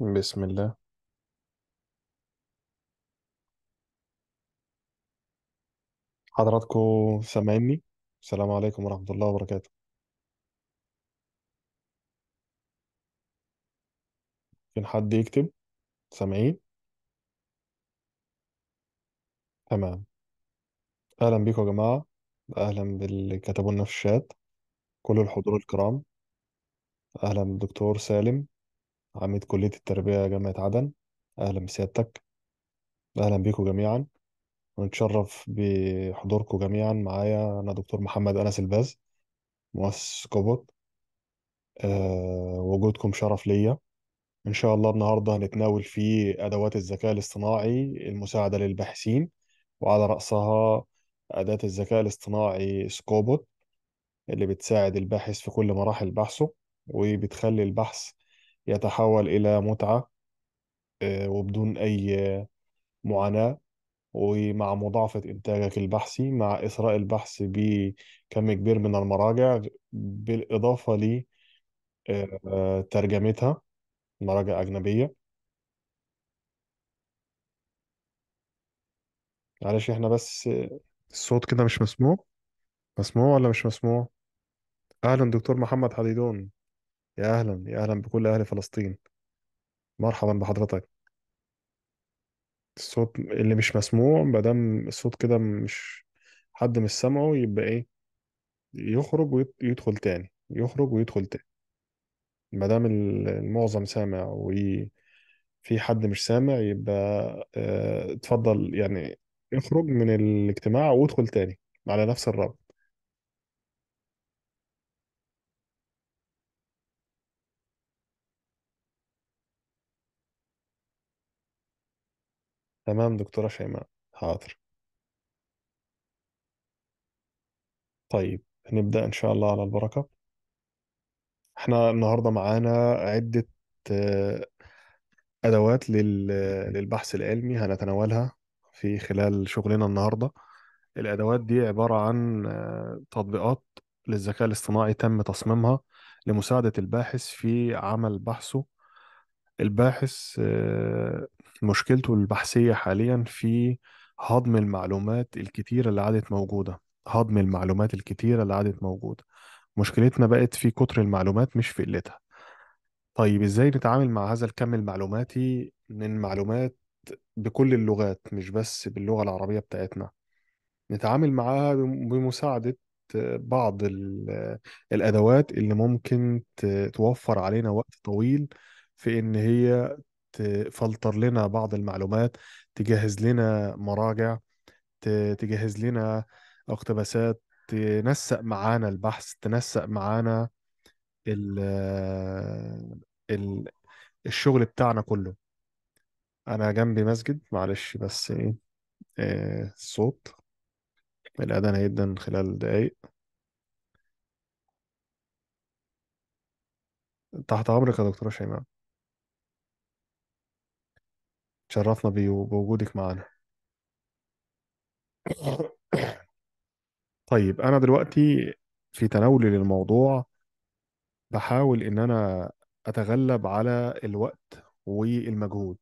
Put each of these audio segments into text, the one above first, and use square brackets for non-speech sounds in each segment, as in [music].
بسم الله حضراتكم سامعيني السلام عليكم ورحمة الله وبركاته ممكن حد يكتب سامعين تمام أهلا بيكم يا جماعة أهلا باللي كتبوا لنا في الشات كل الحضور الكرام أهلا بالدكتور سالم عميد كلية التربية جامعة عدن أهلا بسيادتك أهلا بيكم جميعا ونتشرف بحضوركم جميعا معايا أنا دكتور محمد أنس الباز مؤسس كوبوت أه وجودكم شرف ليا إن شاء الله النهاردة هنتناول فيه أدوات الذكاء الاصطناعي المساعدة للباحثين وعلى رأسها أداة الذكاء الاصطناعي سكوبوت اللي بتساعد الباحث في كل مراحل بحثه وبتخلي البحث يتحول إلى متعة آه، وبدون أي معاناة ومع مضاعفة إنتاجك البحثي مع إثراء البحث بكم كبير من المراجع بالإضافة لترجمتها آه، مراجع أجنبية معلش إحنا بس الصوت كده مش مسموع مسموع ولا مش مسموع أهلا دكتور محمد حديدون يا أهلا يا أهلا بكل أهل فلسطين مرحبا بحضرتك الصوت اللي مش مسموع مادام الصوت كده مش حد مش سامعه يبقى إيه يخرج ويدخل تاني يخرج ويدخل تاني مادام المعظم سامع وفي حد مش سامع يبقى آه، اتفضل يعني اخرج من الاجتماع وادخل تاني على نفس الرابط تمام دكتورة شيماء حاضر طيب هنبدأ إن شاء الله على البركة احنا النهاردة معانا عدة آه، أدوات للبحث العلمي هنتناولها في خلال شغلنا النهاردة الأدوات دي عبارة عن آه، تطبيقات للذكاء الاصطناعي تم تصميمها لمساعدة الباحث في عمل بحثه الباحث آه، مشكلته البحثية حاليا في هضم المعلومات الكتيرة اللي عادت موجودة هضم المعلومات الكتيرة اللي عادت موجودة مشكلتنا بقت في كتر المعلومات مش في قلتها طيب ازاي نتعامل مع هذا الكم المعلوماتي من معلومات بكل اللغات مش بس باللغة العربية بتاعتنا نتعامل معاها بمساعدة بعض الأدوات اللي ممكن توفر علينا وقت طويل في إن هي تفلتر لنا بعض المعلومات تجهز لنا مراجع تجهز لنا اقتباسات تنسق معانا البحث تنسق معانا آه، ال الشغل بتاعنا كله انا جنبي مسجد معلش بس ايه آه، الصوت الاذان جدا خلال دقايق تحت امرك يا دكتوره شيماء تشرفنا بوجودك معنا طيب أنا دلوقتي في تناولي للموضوع بحاول إن أنا أتغلب على الوقت والمجهود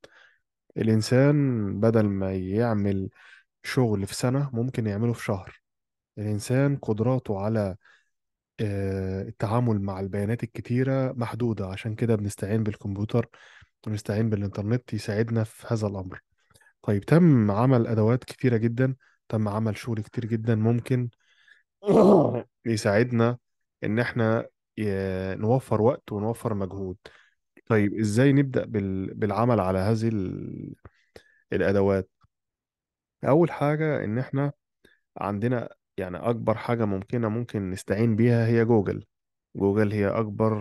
الإنسان بدل ما يعمل شغل في سنة ممكن يعمله في شهر الإنسان قدراته على آه، التعامل مع البيانات الكتيرة محدودة عشان كده بنستعين بالكمبيوتر ونستعين بالإنترنت يساعدنا في هذا الأمر طيب تم عمل أدوات كتيرة جدا تم عمل شغل كتير جدا ممكن [coughs] يساعدنا إن إحنا نوفر وقت ونوفر مجهود طيب إزاي نبدأ بالعمل على هذه الأدوات أول حاجة إن إحنا عندنا يعني أكبر حاجة ممكنة ممكن نستعين بيها هي جوجل جوجل هي أكبر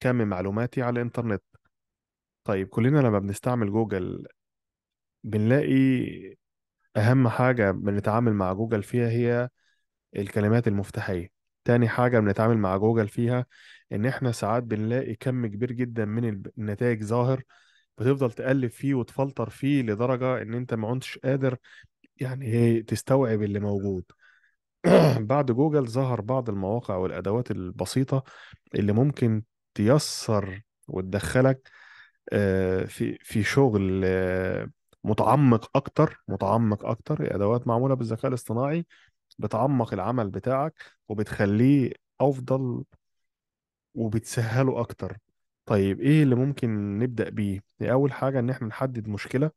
كم معلوماتي على الإنترنت طيب كلنا لما بنستعمل جوجل بنلاقي أهم حاجة بنتعامل مع جوجل فيها هي الكلمات المفتاحية تاني حاجة بنتعامل مع جوجل فيها إن إحنا ساعات بنلاقي كم كبير جدا من النتائج ظاهر بتفضل تقلب فيه وتفلتر فيه لدرجة إن أنت ما عدتش قادر يعني إيه تستوعب اللي موجود [clears throat] بعد جوجل ظهر بعض المواقع والأدوات البسيطة اللي ممكن تيسر وتدخلك آه، في في شغل آه، متعمق اكتر متعمق اكتر ادوات معموله بالذكاء الاصطناعي بتعمق العمل بتاعك وبتخليه افضل وبتسهله اكتر طيب ايه اللي ممكن نبدا بيه اول حاجه ان احنا نحدد مشكله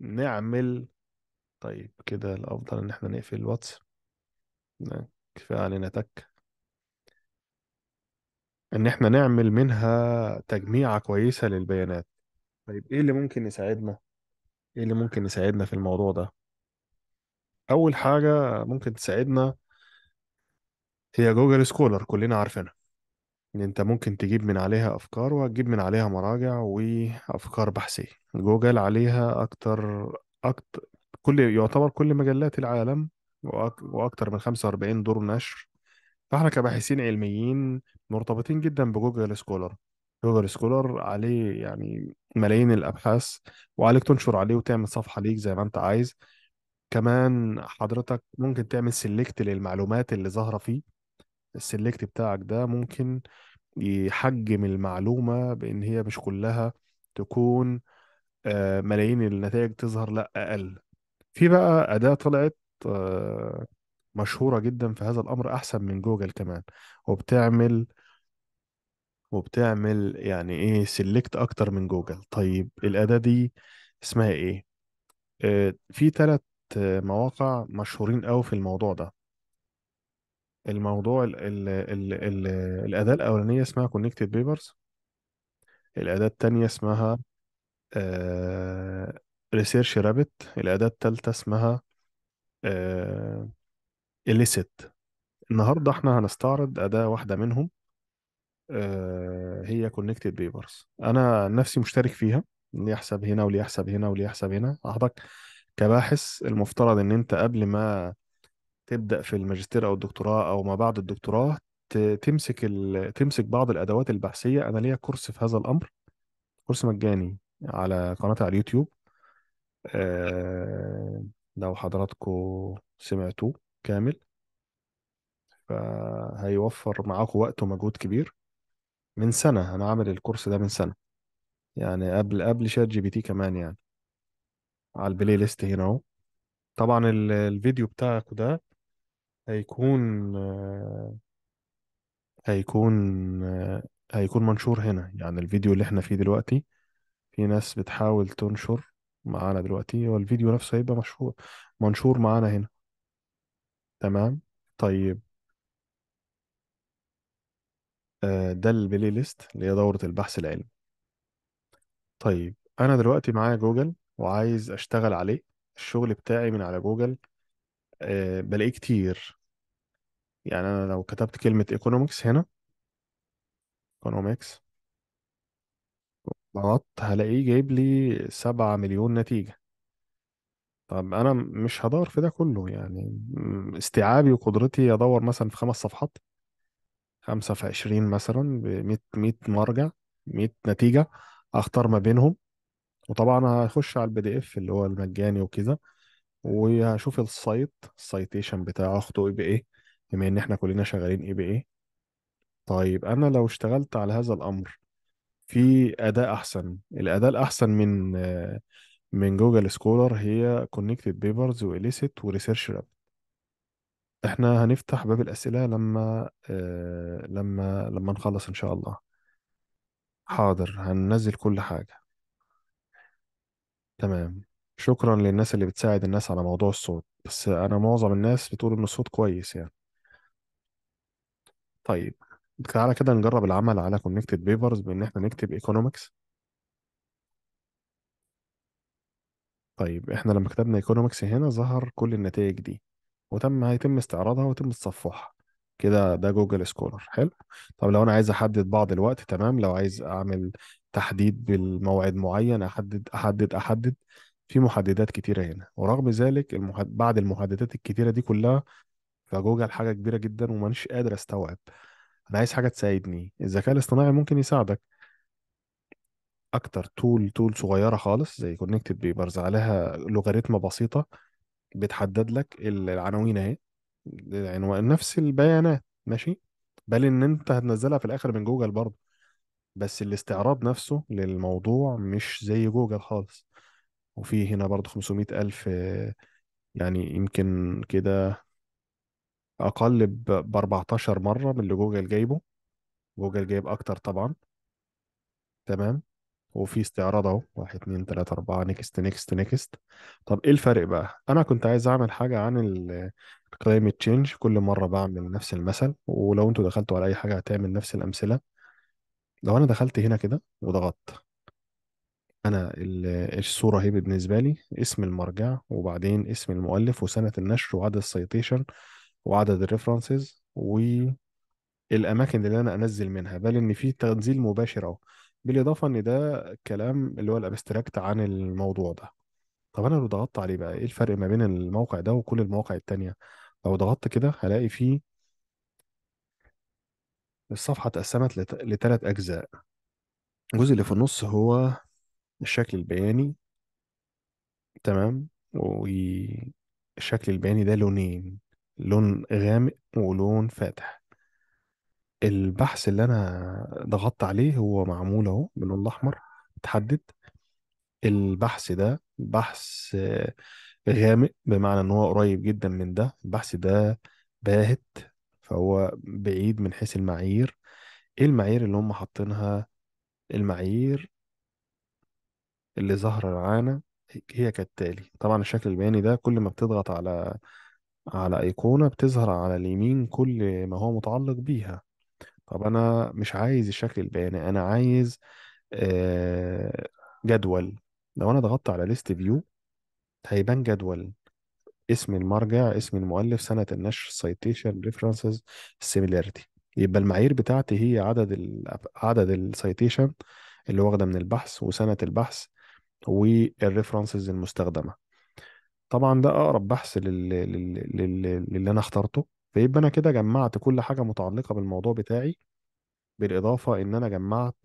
ونعمل طيب كده الافضل ان احنا نقفل الواتس كفايه علينا تك ان احنا نعمل منها تجميعة كويسة للبيانات طيب ايه اللي ممكن يساعدنا ايه اللي ممكن يساعدنا في الموضوع ده اول حاجة ممكن تساعدنا هي جوجل سكولر كلنا عارفينها ان انت ممكن تجيب من عليها افكار وهتجيب من عليها مراجع وافكار بحثية جوجل عليها اكتر اكتر كل يعتبر كل مجلات العالم واكتر من 45 دور نشر فاحنا كباحثين علميين مرتبطين جدا بجوجل سكولر جوجل سكولر عليه يعني ملايين الابحاث وعليك تنشر عليه وتعمل صفحه ليك زي ما انت عايز كمان حضرتك ممكن تعمل سيلكت للمعلومات اللي ظاهره فيه السيلكت بتاعك ده ممكن يحجم المعلومه بان هي مش كلها تكون آه، ملايين النتائج تظهر لا اقل في بقى اداه طلعت آه، مشهوره جدا في هذا الامر احسن من جوجل كمان وبتعمل وبتعمل يعني ايه سيلكت اكتر من جوجل طيب الاداه دي اسمها ايه آه، في ثلاث مواقع مشهورين قوي في الموضوع ده الموضوع الـ الـ الـ الـ الاداه الاولانيه اسمها كونكتد بيبرز الاداه التانية اسمها ريسيرش آه، رابت الاداه التالتة اسمها اليسيت آه، النهارده احنا هنستعرض اداه واحده منهم آه، هي كونكتد بيبرز انا نفسي مشترك فيها يحسب هنا يحسب هنا يحسب هنا حضرتك كباحث المفترض ان انت قبل ما تبدا في الماجستير او الدكتوراه او ما بعد الدكتوراه تمسك تمسك بعض الادوات البحثيه انا ليا كورس في هذا الامر كورس مجاني على قناه على اليوتيوب آه، لو حضراتكم سمعتوه كامل فهيوفر معاكم وقت ومجهود كبير من سنة أنا عامل الكورس ده من سنة يعني قبل قبل شات جي بي تي كمان يعني على البلاي ليست هنا أهو طبعا الفيديو بتاعك ده هيكون آه، هيكون آه، هيكون منشور هنا يعني الفيديو اللي احنا فيه دلوقتي في ناس بتحاول تنشر معانا دلوقتي والفيديو نفسه هيبقى مشهور منشور معانا هنا تمام طيب آه، ده البلاي ليست اللي هي دورة البحث العلمي طيب أنا دلوقتي معايا جوجل وعايز أشتغل عليه الشغل بتاعي من على جوجل آه، بلاقيه كتير يعني أنا لو كتبت كلمة ايكونومكس هنا ايكونومكس ضغطت هلاقيه جايب لي سبعة مليون نتيجة طب أنا مش هدور في ده كله يعني استيعابي وقدرتي أدور مثلا في خمس صفحات خمسة في عشرين مثلا بمية مية مرجع مية نتيجة أختار ما بينهم وطبعا هخش على البي دي اف اللي هو المجاني وكده وهشوف السايت السايتيشن بتاعه اخده اي بي ايه بما ان احنا كلنا شغالين اي بي ايه طيب انا لو اشتغلت على هذا الامر في اداة احسن الاداة الاحسن من من جوجل سكولر هي كونكتد بيبرز واليسيت وريسيرش رابت احنا هنفتح باب الأسئلة لما آه، لما لما نخلص إن شاء الله حاضر هننزل كل حاجة تمام شكرا للناس اللي بتساعد الناس على موضوع الصوت بس أنا معظم الناس بتقول إن الصوت كويس يعني طيب تعالى كده نجرب العمل على كونكتد بيبرز بإن احنا نكتب ايكونومكس طيب احنا لما كتبنا ايكونومكس هنا ظهر كل النتائج دي وتم هيتم استعراضها وتم تصفحها كده ده جوجل سكولر حلو طب لو انا عايز احدد بعض الوقت تمام لو عايز اعمل تحديد بالموعد معين احدد احدد احدد في محددات كتيرة هنا ورغم ذلك المحد... بعد المحددات الكتيرة دي كلها فجوجل حاجة كبيرة جدا ومانيش قادر استوعب انا عايز حاجة تساعدني الذكاء الاصطناعي ممكن يساعدك اكتر تول تول صغيرة خالص زي كونكتد بيبرز عليها لوغاريتم بسيطة بتحدد لك العناوين اهي العنوان يعني نفس البيانات ماشي بل ان انت هتنزلها في الاخر من جوجل برضه بس الاستعراض نفسه للموضوع مش زي جوجل خالص وفي هنا برضه 500 ألف يعني يمكن كده أقل ب 14 مرة من اللي جوجل جايبه جوجل جايب أكتر طبعا تمام وفي استعراض اهو واحد اتنين تلاتة أربعة نيكست نيكست نيكست طب ايه الفرق بقى؟ أنا كنت عايز أعمل حاجة عن الكلايمت تشينج كل مرة بعمل نفس المثل ولو انتوا دخلتوا على أي حاجة هتعمل نفس الأمثلة لو أنا دخلت هنا كده وضغطت أنا الصورة هي بالنسبة لي اسم المرجع وبعدين اسم المؤلف وسنة النشر وعدد السيتيشن وعدد الريفرنسز والأماكن اللي أنا أنزل منها بل إن في تنزيل مباشر أهو بالاضافه ان ده كلام اللي هو الابستراكت عن الموضوع ده طب انا لو ضغطت عليه بقى ايه الفرق ما بين الموقع ده وكل المواقع التانية لو ضغطت كده هلاقي فيه الصفحه اتقسمت لت... لتلات اجزاء الجزء اللي في النص هو الشكل البياني تمام والشكل البياني ده لونين لون غامق ولون فاتح البحث اللي انا ضغطت عليه هو معمول اهو باللون الاحمر اتحدد البحث ده بحث غامق بمعنى ان هو قريب جدا من ده البحث ده باهت فهو بعيد من حيث المعايير ايه المعايير اللي هم حاطينها المعايير اللي ظاهرة معانا هي كالتالي طبعا الشكل البياني ده كل ما بتضغط على على أيقونة بتظهر على اليمين كل ما هو متعلق بيها طب انا مش عايز الشكل البياني انا عايز آه، جدول لو انا ضغطت على ليست فيو هيبان جدول اسم المرجع اسم المؤلف سنة النشر سيتيشن ريفرنسز similarity يبقى المعايير بتاعتي هي عدد ال عدد السيتيشن اللي واخده من البحث وسنة البحث والريفرنسز المستخدمة طبعا ده اقرب بحث لل... لل... للي انا اخترته فيبقى انا كده جمعت كل حاجه متعلقه بالموضوع بتاعي بالاضافه ان انا جمعت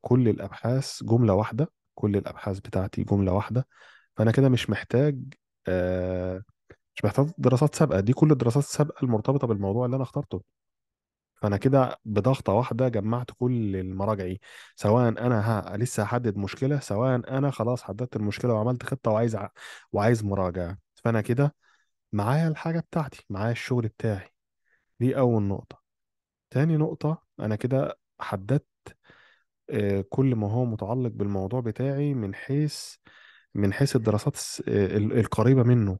كل الابحاث جمله واحده كل الابحاث بتاعتي جمله واحده فانا كده مش محتاج مش محتاج دراسات سابقه دي كل الدراسات السابقه المرتبطه بالموضوع اللي انا اخترته فانا كده بضغطه واحده جمعت كل المراجعي إيه، سواء انا ها لسه هحدد مشكله سواء انا خلاص حددت المشكله وعملت خطه وعايز ع... وعايز مراجعه فانا كده معايا الحاجة بتاعتي معايا الشغل بتاعي دي أول نقطة تاني نقطة أنا كده حددت آه، كل ما هو متعلق بالموضوع بتاعي من حيث من حيث الدراسات آه، القريبة منه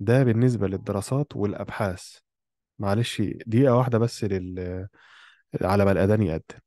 ده بالنسبة للدراسات والأبحاث معلش دقيقة واحدة بس لل على بال أداني أدن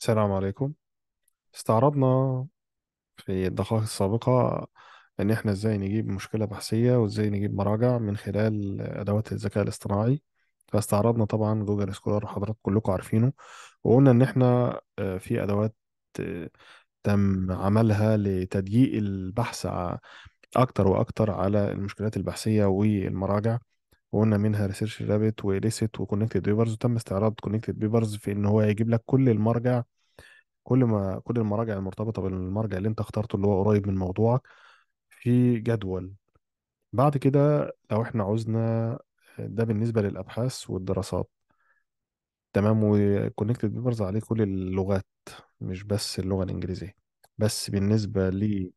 السلام عليكم استعرضنا في الدقائق السابقة إن إحنا إزاي نجيب مشكلة بحثية وإزاي نجيب مراجع من خلال أدوات الذكاء الاصطناعي فاستعرضنا طبعا جوجل سكولار حضراتكم كلكم عارفينه وقلنا إن إحنا آه، في أدوات آه، تم عملها لتضييق البحث أكتر وأكتر على المشكلات البحثية والمراجع وقلنا منها ريسيرش رابت وليست وكونكتد بيبرز وتم استعراض كونكتد بيبرز في ان هو يجيب لك كل المرجع كل ما كل المراجع المرتبطه بالمرجع اللي انت اخترته اللي هو قريب من موضوعك في جدول بعد كده لو احنا عوزنا ده بالنسبه للابحاث والدراسات تمام وكونكتد بيبرز عليه كل اللغات مش بس اللغه الانجليزيه بس بالنسبه ل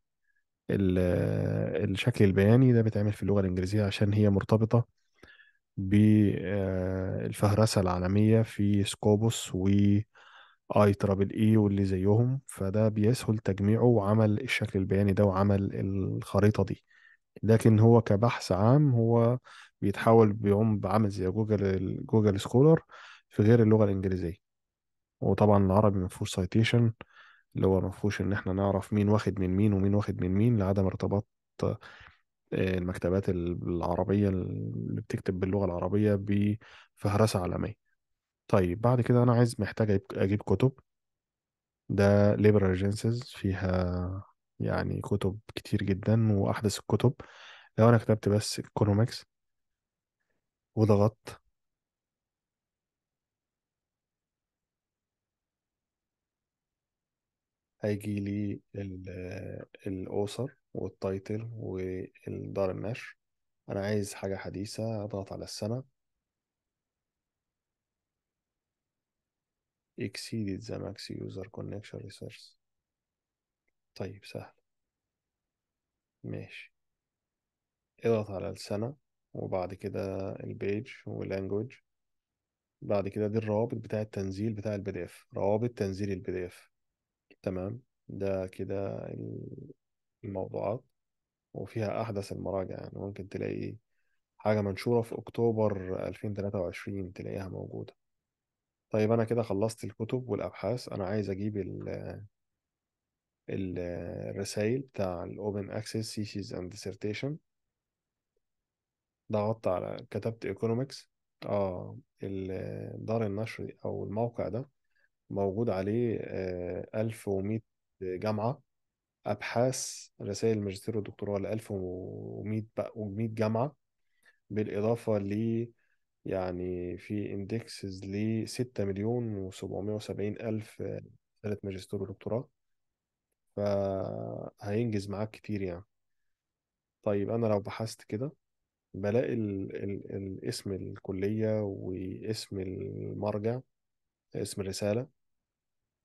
الشكل البياني ده بيتعمل في اللغه الانجليزيه عشان هي مرتبطه بالفهرسة آه، العالمية في سكوبوس و اي ترابل اي واللي زيهم فده بيسهل تجميعه وعمل الشكل البياني ده وعمل الخريطة دي لكن هو كبحث عام هو بيتحول بيقوم بعمل زي جوجل جوجل سكولر في غير اللغة الإنجليزية وطبعا العربي ما فيهوش سايتيشن اللي هو ما فيهوش إن إحنا نعرف مين واخد من مين ومين واخد من مين لعدم ارتباط المكتبات العربية اللي بتكتب باللغة العربية بفهرسة عالمية طيب بعد كده أنا عايز محتاج أجيب كتب ده ليبرا جينسز فيها يعني كتب كتير جدا وأحدث الكتب لو أنا كتبت بس ايكونومكس وضغطت هيجي لي الاوثر والتايتل والدار النشر انا عايز حاجه حديثه اضغط على السنه exceeded the max user connection resource طيب سهل ماشي اضغط على السنة وبعد كده البيج واللانجوج بعد كده دي الروابط بتاع التنزيل بتاع البي دي اف روابط تنزيل البي دي اف تمام ده كده الموضوعات وفيها أحدث المراجع يعني ممكن تلاقي حاجة منشورة في أكتوبر 2023 تلاقيها موجودة طيب أنا كده خلصت الكتب والأبحاث أنا عايز أجيب ال الرسايل بتاع الأوبن أكسس Thesis أند Dissertation ضغطت على كتبت ايكونومكس اه دار النشر أو الموقع ده موجود عليه آه، ألف 1100 جامعة أبحاث رسائل الماجستير والدكتوراه ل 1100 جامعة بالإضافة ل يعني في اندكسز ل 6 مليون و770 ألف آه، رسالة ماجستير ودكتوراه فهينجز معاك كتير يعني طيب أنا لو بحثت كده بلاقي ال ال الاسم اسم الكلية واسم المرجع اسم الرسالة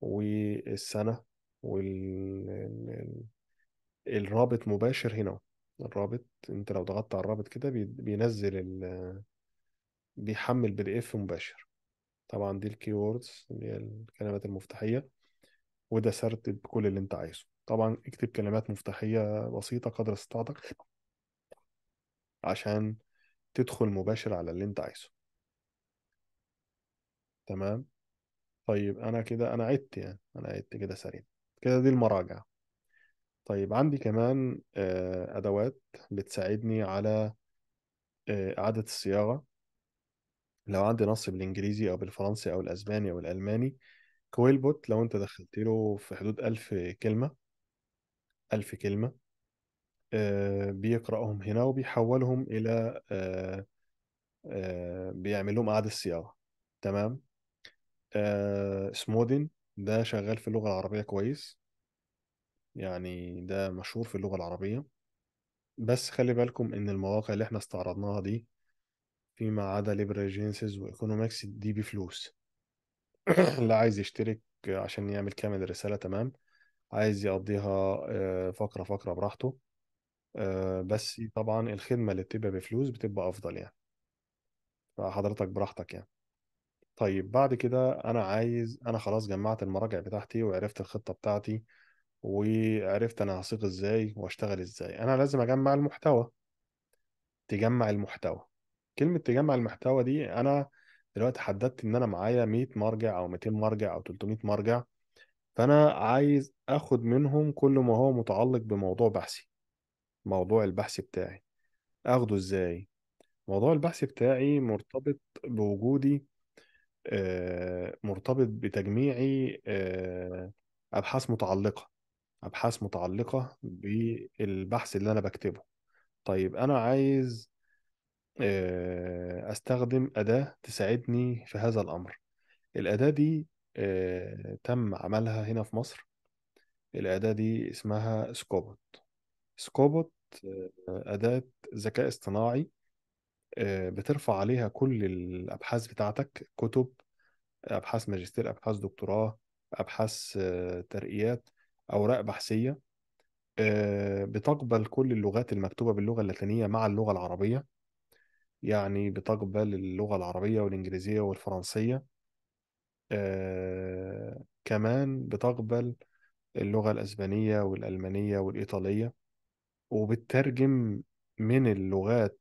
والسنة والرابط مباشر هنا الرابط انت لو ضغطت على الرابط كده بينزل ال... بيحمل بي دي اف مباشر طبعا دي الكي ووردز اللي هي الكلمات المفتاحية وده سرد بكل اللي انت عايزه طبعا اكتب كلمات مفتاحية بسيطة قدر استطاعتك عشان تدخل مباشر على اللي انت عايزه تمام طيب انا كده انا عدت يعني انا عدت كده سريع كده دي المراجع طيب عندي كمان آه، ادوات بتساعدني على آه، اعادة الصياغة لو عندي نص بالانجليزي او بالفرنسي او الاسباني او الالماني كويلبوت لو انت دخلت له في حدود ألف كلمة ألف كلمة آه، بيقرأهم هنا وبيحولهم إلى بيعملهم آه، إعادة صياغة تمام آه سمودن ده شغال في اللغة العربية كويس يعني ده مشهور في اللغة العربية بس خلي بالكم إن المواقع اللي احنا استعرضناها دي فيما عدا ليبرا جينسز وإيكونومكس دي بفلوس [clears throat] اللي عايز يشترك عشان يعمل كامل الرساله تمام عايز يقضيها آه، فقرة فقرة براحته آه، بس طبعا الخدمة اللي بتبقى بفلوس بتبقى أفضل يعني فحضرتك براحتك يعني طيب بعد كده انا عايز انا خلاص جمعت المراجع بتاعتي وعرفت الخطة بتاعتي وعرفت انا هصيغ ازاي واشتغل ازاي انا لازم اجمع المحتوى تجمع المحتوى كلمة تجمع المحتوى دي انا دلوقتي حددت ان انا معايا 100 مرجع او 200 مرجع او 300 مرجع فانا عايز اخد منهم كل ما هو متعلق بموضوع بحثي موضوع البحث بتاعي اخده ازاي موضوع البحث بتاعي مرتبط بوجودي آه، مرتبط بتجميعي آه، أبحاث متعلقة أبحاث متعلقة بالبحث اللي أنا بكتبه طيب أنا عايز آه، أستخدم أداة تساعدني في هذا الأمر الأداة دي تم عملها هنا في مصر الأداة دي اسمها سكوبوت سكوبوت أداة ذكاء اصطناعي آه، بترفع عليها كل الابحاث بتاعتك كتب ابحاث ماجستير ابحاث دكتوراه ابحاث آه، ترقيات اوراق بحثيه آه، بتقبل كل اللغات المكتوبه باللغه اللاتينيه مع اللغه العربيه يعني بتقبل اللغه العربيه والانجليزيه والفرنسيه كمان بتقبل اللغه الاسبانيه والالمانيه والايطاليه وبتترجم من اللغات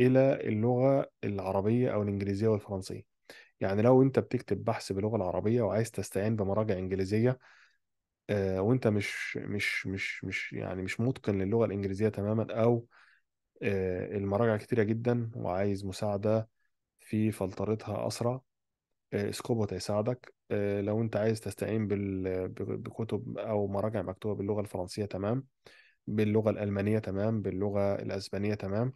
الى اللغه العربيه او الانجليزيه والفرنسيه يعني لو انت بتكتب بحث باللغه العربيه وعايز تستعين بمراجع انجليزيه آه، وانت مش مش مش مش يعني مش متقن للغه الانجليزيه تماما او آه، المراجع كتيره جدا وعايز مساعده في فلترتها اسرع سكوبوت آه، هيساعدك لو انت عايز تستعين بكتب او مراجع مكتوبه باللغه الفرنسيه تمام باللغه الالمانيه تمام باللغه الاسبانيه تمام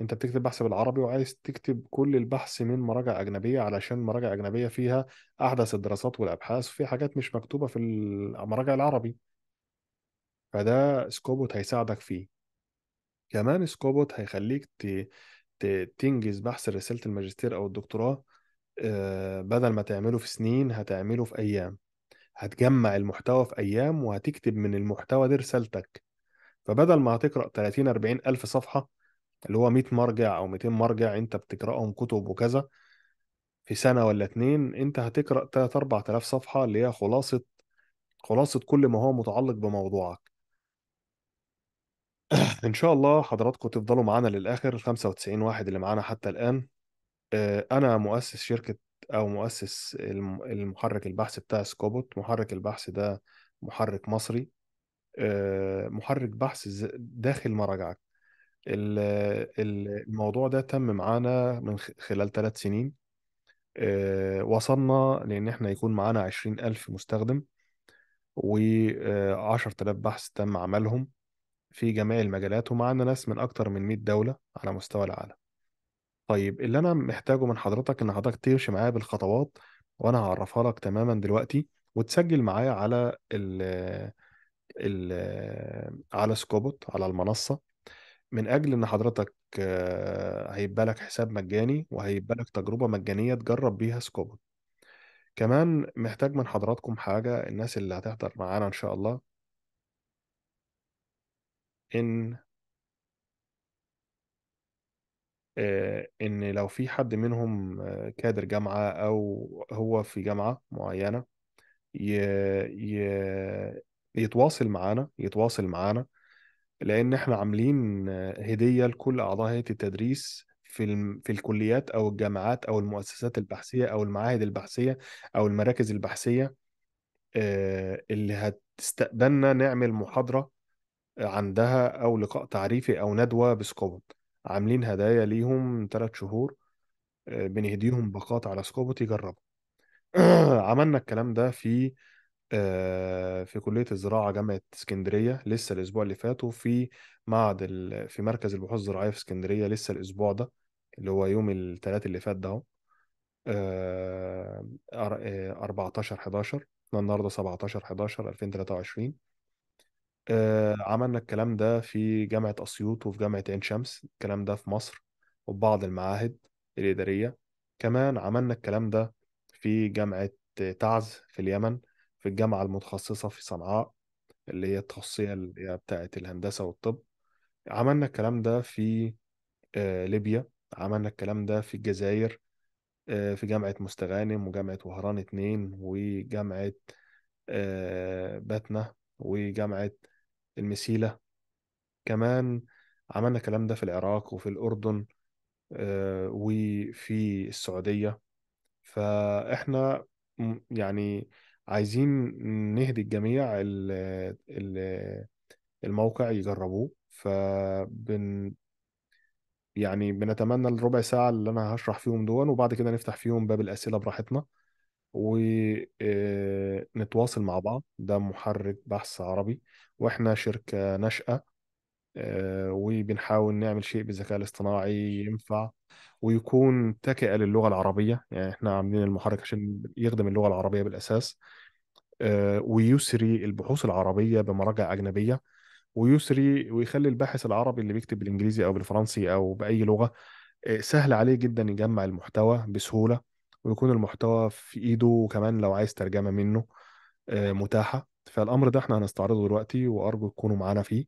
انت بتكتب بحث بالعربي وعايز تكتب كل البحث من مراجع اجنبيه علشان مراجع اجنبيه فيها احدث الدراسات والابحاث وفي حاجات مش مكتوبه في المراجع العربي فده سكوبوت هيساعدك فيه كمان سكوبوت هيخليك ت... ت... تنجز بحث رساله الماجستير او الدكتوراه آه، بدل ما تعمله في سنين هتعمله في ايام هتجمع المحتوى في ايام وهتكتب من المحتوى ده رسالتك فبدل ما هتقرا 30 40 الف صفحه اللي هو 100 مرجع او 200 مرجع انت بتقراهم كتب وكذا في سنه ولا اتنين انت هتقرا 3 4000 صفحه اللي هي خلاصه خلاصه كل ما هو متعلق بموضوعك [clears throat] ان شاء الله حضراتكم تفضلوا معانا للاخر ال 95 واحد اللي معانا حتى الان آه، انا مؤسس شركه او مؤسس المحرك البحث بتاع سكوبوت محرك البحث ده محرك مصري آه، محرك بحث داخل مراجعك ال- ال- الموضوع ده تم معانا من خلال ثلاث سنين آه، وصلنا لأن احنا يكون معانا عشرين الف مستخدم وعشر آه، تلاف بحث تم عملهم في جميع المجالات ومعانا ناس من أكتر من 100 دولة على مستوى العالم طيب اللي أنا محتاجه من حضرتك إن حضرتك تمشي معايا بالخطوات وأنا هعرفها لك تماما دلوقتي وتسجل معايا على ال ال على سكوبوت على المنصة من اجل ان حضرتك آه، هيبقى لك حساب مجاني وهيبقى لك تجربه مجانيه تجرب بيها سكوبا كمان محتاج من حضراتكم حاجه الناس اللي هتحضر معانا ان شاء الله ان آه، ان لو في حد منهم آه، كادر جامعه او هو في جامعه معينه ي... ي... يتواصل معانا يتواصل معانا لان احنا عاملين هديه لكل اعضاء هيئه التدريس في في الكليات او الجامعات او المؤسسات البحثيه او المعاهد البحثيه او المراكز البحثيه آه، اللي هتستقبلنا نعمل محاضره عندها او لقاء تعريفي او ندوه بسكوبوت عاملين هدايا ليهم ثلاث شهور آه، بنهديهم باقات على سكوبوت يجربوا [clears throat] عملنا الكلام ده في آه، في كلية الزراعة جامعة اسكندرية لسه الأسبوع اللي فات وفي معهد في مركز البحوث الزراعية في اسكندرية لسه الأسبوع ده اللي هو يوم الثلاث اللي فات ده أهو 14 آه، 11 آه، احنا النهارده 17 11 2023 عملنا الكلام ده في جامعة أسيوط وفي جامعة عين شمس الكلام ده في مصر وبعض المعاهد الإدارية كمان عملنا الكلام ده في جامعة تعز في اليمن في الجامعة المتخصصة في صنعاء اللي هي التخصصية اللي هي بتاعة الهندسة والطب عملنا الكلام ده في آه، ليبيا عملنا الكلام ده في الجزائر آه، في جامعة مستغانم وجامعة وهران اتنين وجامعة آه، باتنا وجامعة المسيلة كمان عملنا الكلام ده في العراق وفي الأردن وفي السعودية فإحنا يعني عايزين نهدي الجميع ال ال الموقع يجربوه فبن يعني بنتمنى الربع ساعة اللي أنا هشرح فيهم دول وبعد كده نفتح فيهم باب الأسئلة براحتنا ونتواصل آه، مع بعض ده محرك بحث عربي وإحنا شركة ناشئة آه، وبنحاول نعمل شيء بالذكاء الاصطناعي ينفع ويكون تكئة للغة العربية يعني إحنا عاملين المحرك عشان يخدم اللغة العربية بالأساس آه، ويسري البحوث العربيه بمراجع اجنبيه ويسري ويخلي الباحث العربي اللي بيكتب بالانجليزي او بالفرنسي او باي لغه آه، سهل عليه جدا يجمع المحتوى بسهوله ويكون المحتوى في ايده وكمان لو عايز ترجمه منه آه، متاحه فالامر ده احنا هنستعرضه دلوقتي وارجو تكونوا معانا فيه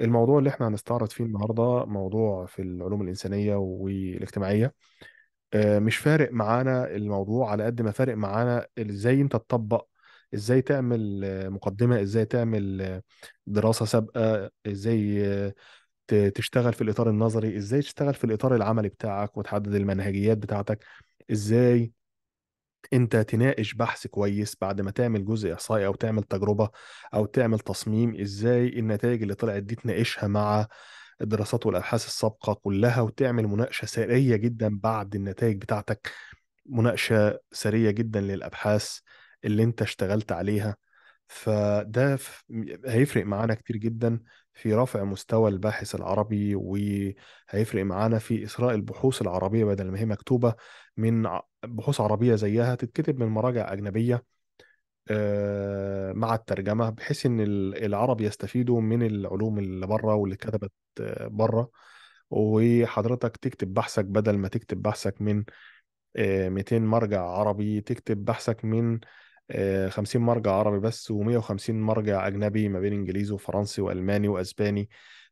الموضوع اللي احنا هنستعرض فيه النهارده موضوع في العلوم الانسانيه والاجتماعيه مش فارق معانا الموضوع على قد ما فارق معانا ازاي انت تطبق ازاي تعمل آه، مقدمه ازاي تعمل آه، دراسه سابقه ازاي آه، تشتغل في الاطار النظري ازاي تشتغل في الاطار العملي بتاعك وتحدد المنهجيات بتاعتك ازاي انت تناقش بحث كويس بعد ما تعمل جزء احصائي او تعمل تجربه او تعمل تصميم ازاي النتائج اللي طلعت دي تناقشها مع الدراسات والابحاث السابقه كلها وتعمل مناقشه سريه جدا بعد النتائج بتاعتك مناقشه سريه جدا للابحاث اللي انت اشتغلت عليها فده هيفرق معانا كتير جدا في رفع مستوى الباحث العربي وهيفرق معانا في إسراء البحوث العربية بدل ما هي مكتوبة من بحوث عربية زيها تتكتب من مراجع أجنبية مع الترجمة بحيث إن العرب يستفيدوا من العلوم اللي بره واللي اتكتبت بره وحضرتك تكتب بحثك بدل ما تكتب بحثك من 200 مرجع عربي تكتب بحثك من 50 آه، مرجع عربي بس و150 مرجع أجنبي ما بين إنجليزي وفرنسي وألماني وأسباني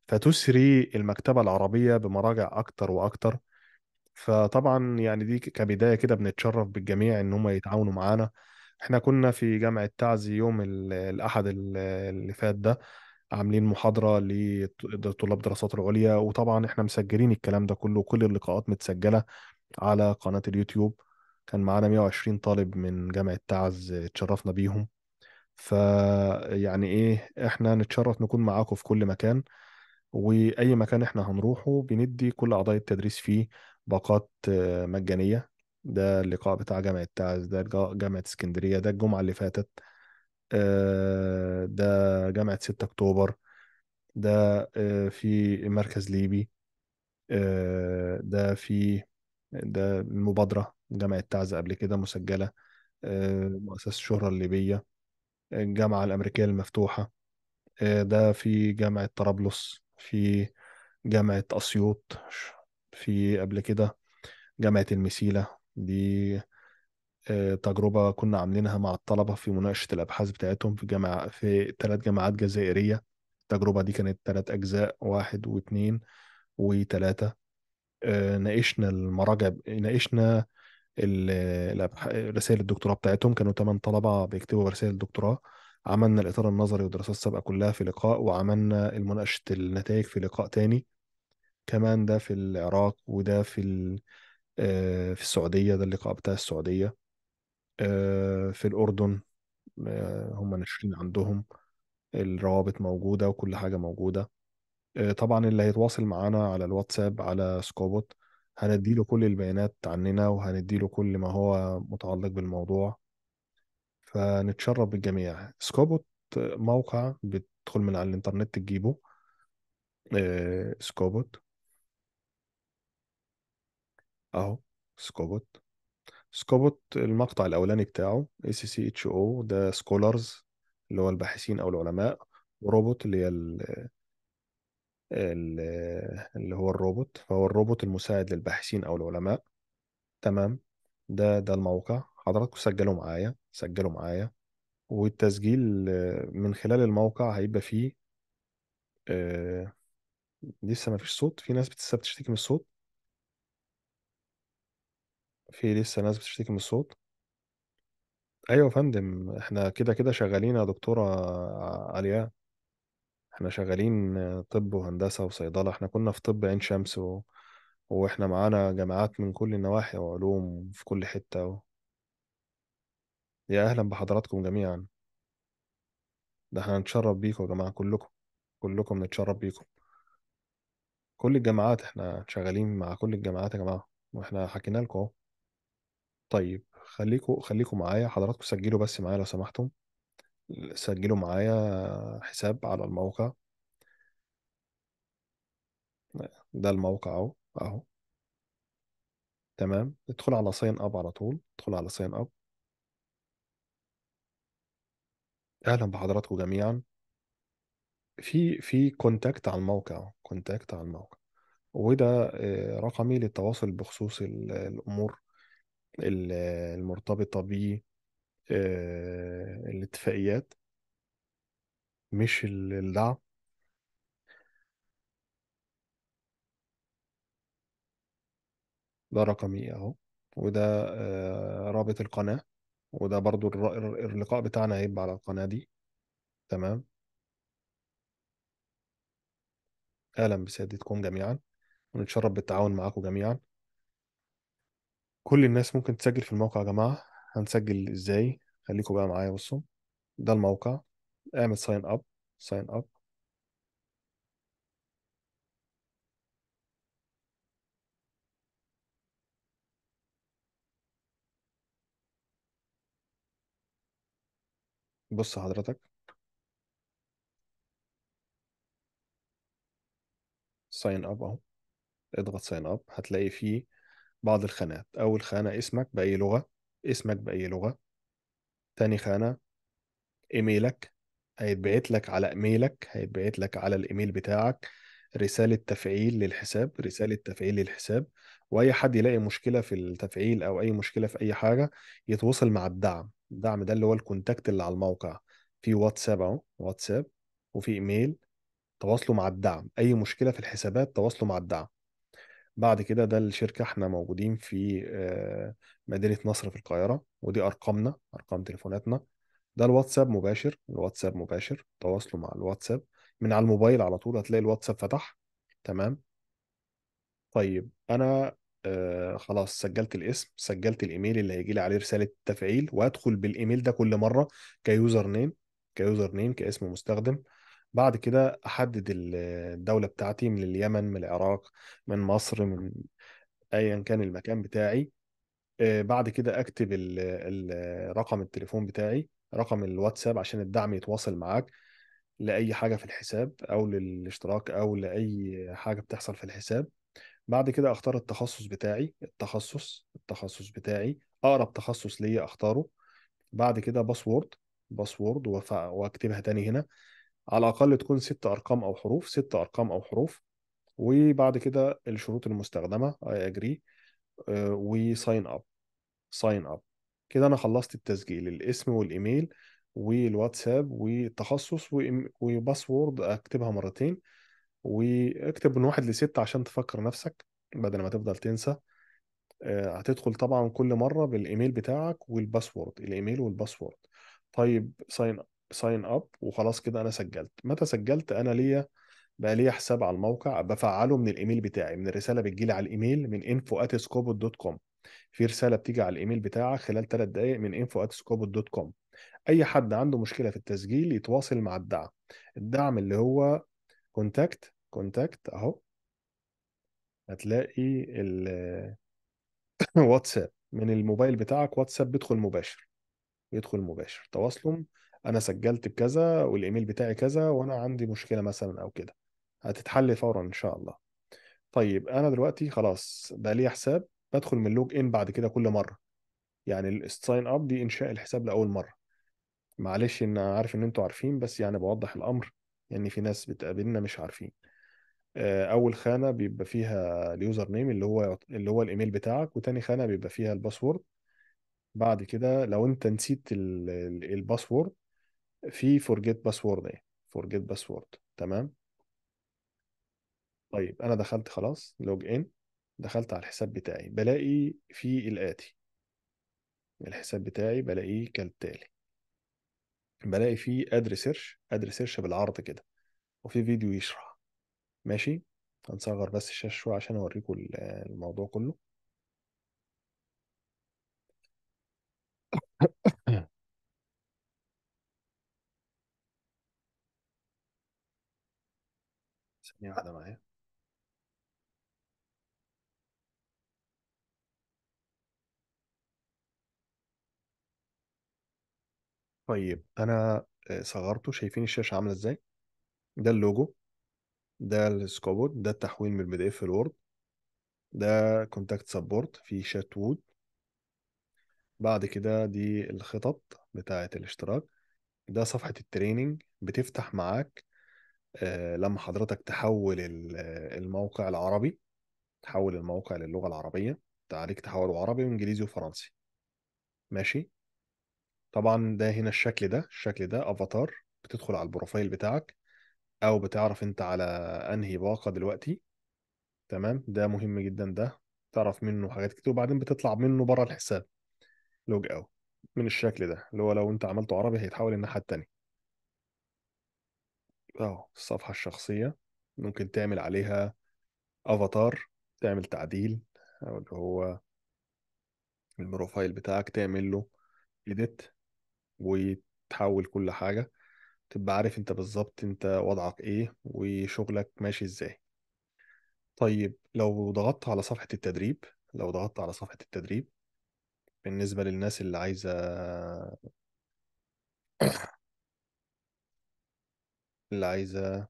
فتسري المكتبة العربية بمراجع أكتر وأكتر فطبعا يعني دي كبداية كده بنتشرف بالجميع إن هم يتعاونوا معانا احنا كنا في جامعة تعزي يوم الأحد اللي فات ده عاملين محاضرة لطلاب الدراسات العليا وطبعا احنا مسجلين الكلام ده كله كل اللقاءات متسجلة على قناة اليوتيوب كان معانا 120 طالب من جامعة تعز اتشرفنا بيهم فيعني ايه احنا نتشرف نكون معاكم في كل مكان واي مكان احنا هنروحه بندي كل اعضاء التدريس فيه باقات آه، مجانيه ده اللقاء بتاع جامعه تعز ده جامعه اسكندريه ده الجمعه اللي فاتت آه، ده جامعه 6 اكتوبر ده آه، في مركز ليبي ده في ده المبادره جامعة تعز قبل كده مسجلة آه، مؤسسة الشهرة الليبية آه، الجامعة الأمريكية المفتوحة آه، ده في جامعة طرابلس في جامعة أسيوط في قبل كده جامعة المسيلة دي تجربة كنا عاملينها مع الطلبة في مناقشة الأبحاث بتاعتهم في جامعة في ثلاث جامعات جزائرية التجربة دي كانت ثلاث أجزاء واحد واثنين وثلاثة ناقشنا المراجع ناقشنا رسائل الدكتوراه بتاعتهم كانوا 8 طلبه بيكتبوا رسائل الدكتوراه عملنا الاطار النظري والدراسات السابقه كلها في لقاء وعملنا مناقشه النتائج في لقاء تاني كمان ده في العراق وده في آه، في السعوديه ده اللقاء بتاع السعوديه آه، في الاردن آه، هم ناشرين عندهم الروابط موجوده وكل حاجه موجوده طبعا اللي هيتواصل معانا على الواتساب على سكوبوت هنديله كل البيانات عننا وهنديله كل ما هو متعلق بالموضوع فنتشرف بالجميع سكوبوت موقع بتدخل من على الانترنت تجيبه آه، سكوبوت اهو سكوبوت سكوبوت المقطع الاولاني بتاعه اس سي اتش او ده سكولرز اللي هو الباحثين او العلماء وروبوت اللي هي اللي هو الروبوت فهو الروبوت المساعد للباحثين او العلماء تمام ده ده الموقع حضراتكم سجلوا معايا سجلوا معايا والتسجيل من خلال الموقع هيبقى فيه آه لسه مفيش صوت في ناس لسه بتشتكي من الصوت في لسه ناس بتشتكي من الصوت ايوه يا فندم احنا كده كده شغالين يا دكتوره علياء احنا شغالين طب وهندسة وصيدلة احنا كنا في طب عين شمس و... واحنا معانا جامعات من كل النواحي وعلوم في كل حتة و... يا أهلا بحضراتكم جميعا ده احنا نتشرف بيكم يا جماعة كلكم كلكم نتشرف بيكم كل الجامعات احنا شغالين مع كل الجامعات يا جماعة واحنا حكينا لكم اهو طيب خليكم خليكم معايا حضراتكم سجلوا بس معايا لو سمحتم سجلوا معايا حساب على الموقع ده الموقع اهو اهو تمام ادخل على ساين اب على طول ادخل على ساين اب اهلا بحضراتكم جميعا في في كونتاكت على الموقع كونتاكت على الموقع وده آه، رقمي للتواصل بخصوص الامور المرتبطه بيه آه، الاتفاقيات مش الدعم ده رقمي اهو وده آه، رابط القناة وده برضو اللقاء بتاعنا هيبقى على القناة دي تمام أهلا بسيادتكم جميعا ونتشرف بالتعاون معاكم جميعا كل الناس ممكن تسجل في الموقع يا جماعة هنسجل ازاي خليكم بقى معايا بصوا ده الموقع اعمل ساين اب ساين اب بص حضرتك ساين اب اهو اضغط ساين اب هتلاقي فيه بعض الخانات اول خانه اسمك باي لغه اسمك بأي لغة تاني خانة إيميلك هيتبعت لك على إيميلك هيتبعت لك على الإيميل بتاعك رسالة تفعيل للحساب رسالة تفعيل للحساب وأي حد يلاقي مشكلة في التفعيل أو أي مشكلة في أي حاجة يتواصل مع الدعم الدعم ده اللي هو الكونتاكت اللي على الموقع في واتساب أهو واتساب وفي إيميل تواصلوا مع الدعم أي مشكلة في الحسابات تواصلوا مع الدعم بعد كده ده الشركة احنا موجودين في آه، مدينة نصر في القاهرة ودي أرقامنا أرقام تليفوناتنا ده الواتساب مباشر الواتساب مباشر تواصلوا مع الواتساب من على الموبايل على طول هتلاقي الواتساب فتح تمام طيب أنا آه، خلاص سجلت الاسم سجلت الإيميل اللي هيجي لي عليه رسالة تفعيل وأدخل بالإيميل ده كل مرة كيوزر نيم كيوزر نيم كاسم مستخدم بعد كده احدد الدوله بتاعتي من اليمن من العراق من مصر من ايا كان المكان بتاعي آه، بعد كده اكتب رقم التليفون بتاعي رقم الواتساب عشان الدعم يتواصل معاك لاي حاجه في الحساب او للاشتراك او لاي حاجه بتحصل في الحساب بعد كده اختار التخصص بتاعي التخصص التخصص بتاعي اقرب تخصص ليا اختاره بعد كده باسورد باسورد واكتبها تاني هنا على الأقل تكون ست أرقام أو حروف ست أرقام أو حروف وبعد كده الشروط المستخدمة اي أجري وساين أب ساين أب كده أنا خلصت التسجيل الاسم والإيميل والواتساب والتخصص وباسورد أكتبها مرتين واكتب من واحد لستة عشان تفكر نفسك بدل ما تفضل تنسى آه، هتدخل طبعا كل مرة بالإيميل بتاعك والباسورد الإيميل والباسورد طيب ساين ساين اب وخلاص كده انا سجلت متى سجلت انا ليا بقى ليا حساب على الموقع بفعله من الايميل بتاعي من الرساله بتجيلي على الايميل من انفو دوت كوم في رساله بتيجي على الايميل بتاعك خلال 3 دقائق من انفو دوت كوم اي حد عنده مشكله في التسجيل يتواصل مع الدعم الدعم اللي هو كونتاكت كونتاكت اهو هتلاقي الواتساب [laughs] من الموبايل بتاعك واتساب بيدخل مباشر بيدخل مباشر تواصلهم انا سجلت بكذا والايميل بتاعي كذا وانا عندي مشكله مثلا او كده هتتحل فورا ان شاء الله طيب انا دلوقتي خلاص بقى لي حساب بدخل من لوج ان بعد كده كل مره يعني الساين اب دي انشاء الحساب لاول مره معلش ان عارف ان انتوا عارفين بس يعني بوضح الامر ان يعني في ناس بتقابلنا مش عارفين آه، اول خانه بيبقى فيها اليوزر نيم اللي هو اللي هو الايميل بتاعك وتاني خانه بيبقى فيها الباسورد بعد كده لو انت نسيت الباسورد في فورجيت باسورد اهي فورجيت باسورد تمام طيب انا دخلت خلاص لوج ان دخلت على الحساب بتاعي بلاقي في الاتي الحساب بتاعي بلاقيه كالتالي بلاقي فيه ادري سيرش ادري سيرش بالعرض كده وفي فيديو يشرح ماشي هنصغر بس الشاشه شويه عشان اوريكم الموضوع كله ثانية واحدة معايا طيب أنا آه، صغرته شايفين الشاشة عاملة إزاي ده اللوجو ده السكوبود ده التحويل من البي دي اف الوورد ده كونتاكت سبورت في شات وود بعد كده دي الخطط بتاعة الاشتراك ده صفحة التريننج بتفتح معاك آه، لما حضرتك تحول الموقع العربي تحول الموقع للغه العربيه عليك تحوله عربي وانجليزي وفرنسي ماشي طبعا ده هنا الشكل ده الشكل ده افاتار بتدخل على البروفايل بتاعك او بتعرف انت على انهي باقه دلوقتي تمام ده مهم جدا ده تعرف منه حاجات كتير وبعدين بتطلع منه بره الحساب لوج اوت من الشكل ده اللي هو لو انت عملته عربي هيتحول الناحيه التانيه اه الصفحة الشخصية ممكن تعمل عليها افاتار تعمل تعديل او اللي هو البروفايل بتاعك تعمل له اديت وتحول كل حاجة تبقى عارف انت بالظبط انت وضعك ايه وشغلك ماشي ازاي طيب لو ضغطت على صفحة التدريب لو ضغطت على صفحة التدريب بالنسبة للناس اللي عايزة اللي عايزة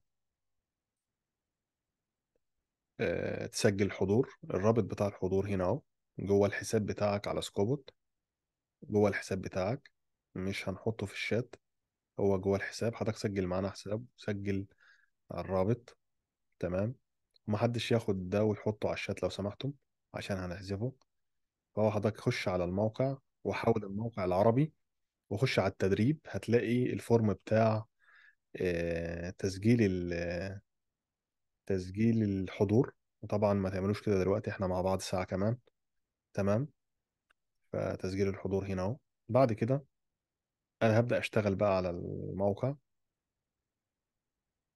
آه، تسجل حضور الرابط بتاع الحضور هنا اهو جوه الحساب بتاعك على سكوبوت جوه الحساب بتاعك مش هنحطه في الشات هو جوه الحساب حضرتك سجل معانا حساب سجل على الرابط تمام ومحدش ياخد ده ويحطه على الشات لو سمحتم عشان هنحذفه فهو حضرتك خش على الموقع وحول الموقع العربي وخش على التدريب هتلاقي الفورم بتاع آه، تسجيل ال- تسجيل الحضور وطبعا ما تعملوش كده دلوقتي احنا مع بعض ساعة كمان تمام فتسجيل الحضور هنا اهو بعد كده انا هبدأ اشتغل بقى على الموقع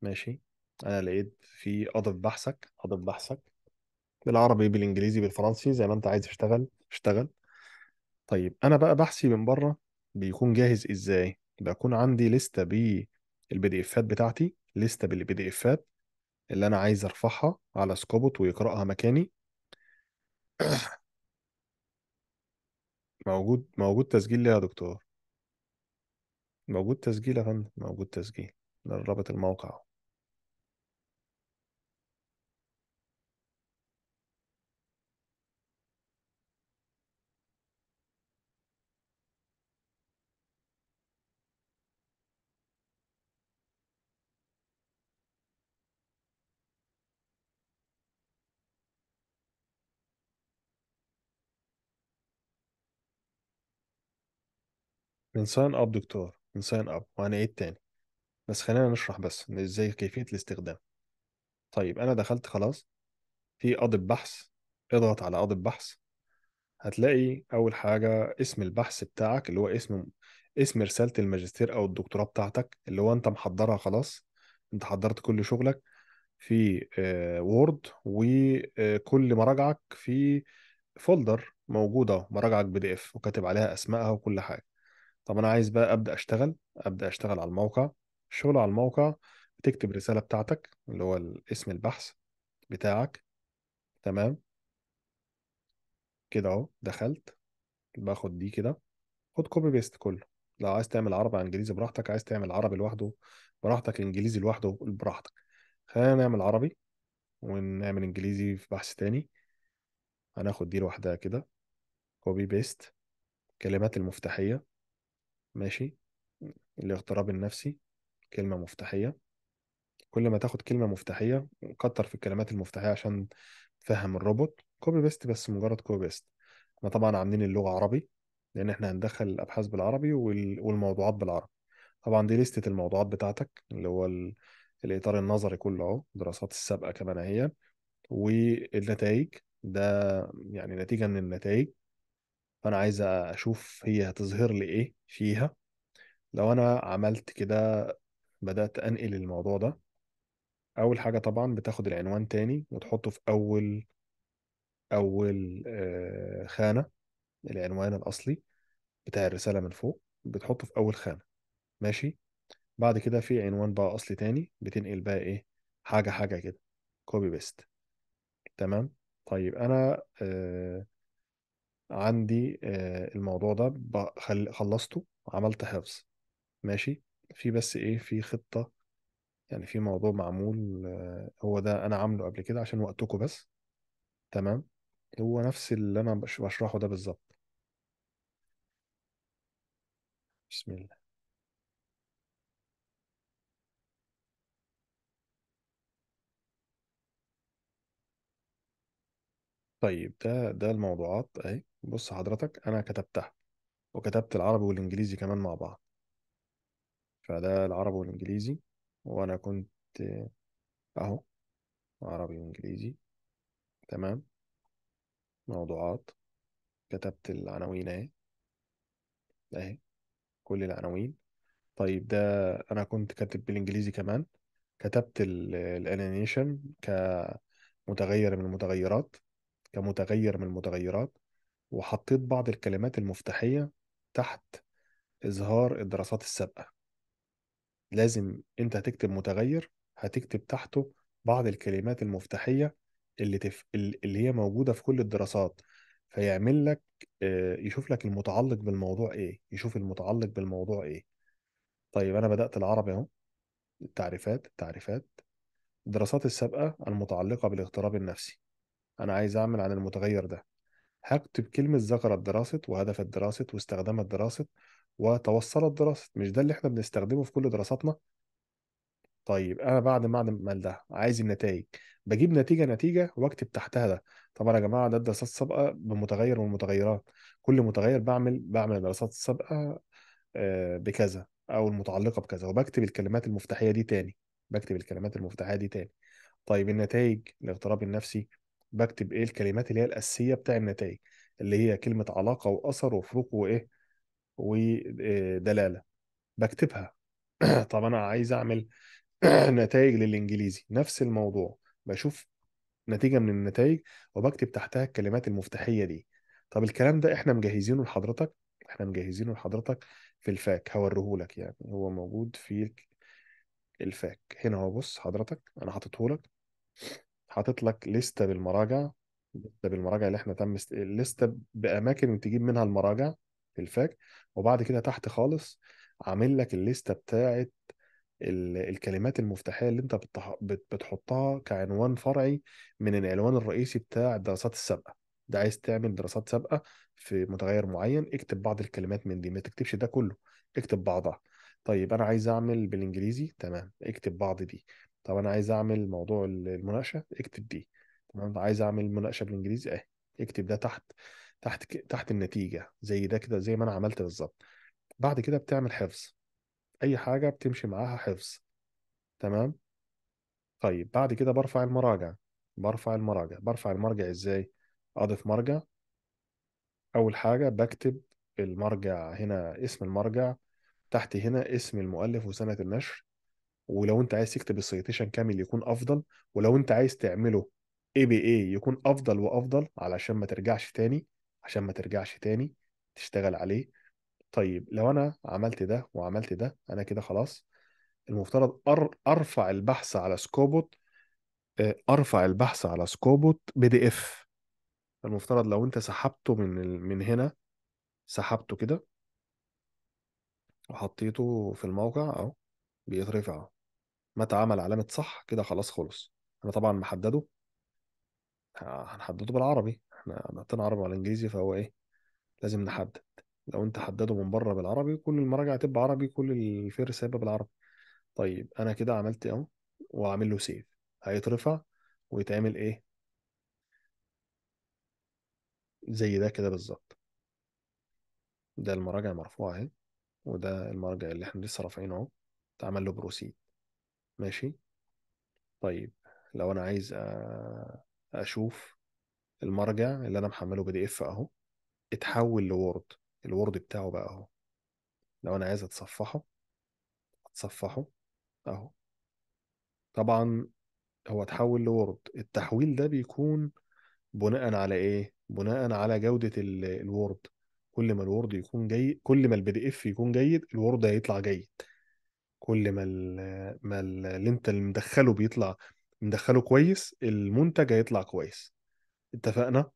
ماشي انا لقيت في اضف بحثك اضف بحثك بالعربي بالانجليزي بالفرنسي زي ما انت عايز تشتغل اشتغل طيب انا بقى بحثي من بره بيكون جاهز ازاي بكون عندي لستة البي دي افات بتاعتي لسته بالبي دي افات اللي انا عايز ارفعها على سكوبوت ويقراها مكاني [coughs] موجود موجود تسجيل ليها يا دكتور موجود تسجيل يا فندم موجود تسجيل ده رابط الموقع نساين اب دكتور نساين اب وهنعيد تاني بس خلينا نشرح بس ازاي كيفيه الاستخدام طيب انا دخلت خلاص في قاضي بحث اضغط على قاضي بحث هتلاقي اول حاجه اسم البحث بتاعك اللي هو اسم اسم رساله الماجستير او الدكتوراه بتاعتك اللي هو انت محضرها خلاص انت حضرت كل شغلك في وورد آه، وكل آه، مراجعك في فولدر موجوده مراجعك بي دي اف وكاتب عليها اسمائها وكل حاجه طب انا عايز بقى ابدا اشتغل ابدا اشتغل على الموقع الشغل على الموقع بتكتب الرساله بتاعتك اللي هو اسم البحث بتاعك تمام كده اهو دخلت باخد دي كده خد كوبي بيست كله لو عايز تعمل عربي على انجليزي براحتك عايز تعمل عربي لوحده براحتك انجليزي لوحده براحتك خلينا نعمل عربي ونعمل انجليزي في بحث تاني هناخد دي لوحدها كده كوبي بيست كلمات المفتاحيه ماشي الاغتراب النفسي كلمة مفتاحية كل ما تاخد كلمة مفتاحية كتر في الكلمات المفتاحية عشان تفهم الروبوت كوبي بيست بس مجرد كوبي بيست احنا طبعا عاملين اللغة عربي لأن احنا هندخل الأبحاث بالعربي والموضوعات بالعربي طبعا دي لستة الموضوعات بتاعتك اللي هو ال... الإطار النظري كله أهو الدراسات السابقة كمان هي والنتائج ده يعني نتيجة من النتائج فانا عايز اشوف هي هتظهر لي ايه فيها لو انا عملت كده بدات انقل الموضوع ده اول حاجه طبعا بتاخد العنوان تاني وتحطه في اول اول آه، خانه العنوان الاصلي بتاع الرساله من فوق بتحطه في اول خانه ماشي بعد كده في عنوان بقى اصلي تاني بتنقل بقى ايه حاجه حاجه كده كوبي بيست تمام طيب انا آه عندي آه، الموضوع ده خلصته عملت حفظ ماشي في بس ايه في خطة يعني في موضوع معمول آه، هو ده انا عامله قبل كده عشان وقتكم بس تمام هو نفس اللي انا بشرحه ده بالظبط بسم الله طيب ده ده الموضوعات اهي بص حضرتك انا كتبتها وكتبت العربي والانجليزي كمان مع بعض فده العربي والانجليزي وانا كنت اهو عربي وانجليزي تمام موضوعات كتبت العناوين اهي اهي كل العناوين طيب ده انا كنت كاتب بالانجليزي كمان كتبت الانيميشن كمتغير من المتغيرات كمتغير من المتغيرات وحطيت بعض الكلمات المفتاحية تحت إظهار الدراسات السابقة لازم أنت هتكتب متغير هتكتب تحته بعض الكلمات المفتاحية اللي تف... اللي هي موجودة في كل الدراسات فيعمل لك آه، يشوف لك المتعلق بالموضوع إيه يشوف المتعلق بالموضوع إيه طيب أنا بدأت العربي أهو التعريفات التعريفات الدراسات السابقة المتعلقة بالاغتراب النفسي أنا عايز أعمل عن المتغير ده هكتب كلمة ذكرت دراسة وهدفت دراسة واستخدمت دراسة وتوصلت دراسة مش ده اللي احنا بنستخدمه في كل دراساتنا طيب انا بعد ما اعمل ده عايز النتائج بجيب نتيجه نتيجه واكتب تحتها ده طبعا يا جماعه ده الدراسات السابقه بمتغير من المتغيرات كل متغير بعمل بعمل الدراسات السابقه آه، بكذا او المتعلقه بكذا وبكتب الكلمات المفتاحيه دي تاني بكتب الكلمات المفتاحيه دي تاني طيب النتائج الاغتراب النفسي بكتب ايه الكلمات اللي هي الاساسيه بتاع النتائج اللي هي كلمه علاقه واثر وفروق وايه ودلاله بكتبها [clears throat] طب انا عايز اعمل [clears throat] نتائج للانجليزي نفس الموضوع بشوف نتيجه من النتائج وبكتب تحتها الكلمات المفتاحيه دي طب الكلام ده احنا مجهزينه لحضرتك احنا مجهزينه لحضرتك في الفاك هوريهولك يعني هو موجود في الفاك هنا هو بص حضرتك انا حاططهولك حاطط لك لستة بالمراجع لستة بالمراجع اللي احنا تم است... لستة بأماكن تجيب منها المراجع في الفاك وبعد كده تحت خالص عامل لك الليستة بتاعت ال... الكلمات المفتاحية اللي انت بتح... بتحطها كعنوان فرعي من العنوان الرئيسي بتاع الدراسات السابقة ده عايز تعمل دراسات سابقة في متغير معين اكتب بعض الكلمات من دي ما تكتبش ده كله اكتب بعضها طيب انا عايز اعمل بالانجليزي تمام اكتب بعض دي طب انا عايز اعمل موضوع المناقشه اكتب دي تمام عايز اعمل مناقشه بالانجليزي اهي اكتب ده تحت تحت تحت النتيجه زي ده كده زي ما انا عملت بالظبط بعد كده بتعمل حفظ اي حاجه بتمشي معاها حفظ تمام طيب بعد كده برفع المراجع برفع المراجع برفع المرجع ازاي اضيف مرجع اول حاجه بكتب المرجع هنا اسم المرجع تحت هنا اسم المؤلف وسنه النشر ولو انت عايز تكتب السيتيشن كامل يكون افضل ولو انت عايز تعمله اي بي اي يكون افضل وافضل علشان ما ترجعش تاني عشان ما ترجعش تاني تشتغل عليه طيب لو انا عملت ده وعملت ده انا كده خلاص المفترض أر... ارفع البحث على سكوبوت آه، ارفع البحث على سكوبوت بي دي اف المفترض لو انت سحبته من ال... من هنا سحبته كده وحطيته في الموقع اهو بيترفع ما اتعمل علامه صح كده خلاص خلص انا طبعا محدده آه، هنحدده بالعربي احنا حاطين عربي ولا انجليزي فهو ايه لازم نحدد لو انت حدده من بره بالعربي كل المراجع تبقى عربي كل الفيرس هيبقى بالعربي طيب انا كده عملت اهو وعامل له سيف هيترفع ويتعمل ايه زي ده كده بالظبط ده المراجع مرفوعه اهي وده المرجع اللي احنا لسه رافعينه اهو اتعمل له بروسيد ماشي طيب لو انا عايز اشوف المرجع اللي انا محمله بي دي اف اهو اتحول لوورد الوورد بتاعه بقى اهو لو انا عايز اتصفحه اتصفحه اهو طبعا هو اتحول لوورد التحويل ده بيكون بناء على ايه بناء على جودة الوورد كل ما الوورد يكون جيد كل ما البي دي اف يكون جيد الوورد هيطلع جيد كل ما الـ ما الـ اللي انت اللي مدخله بيطلع مدخله كويس المنتج هيطلع كويس اتفقنا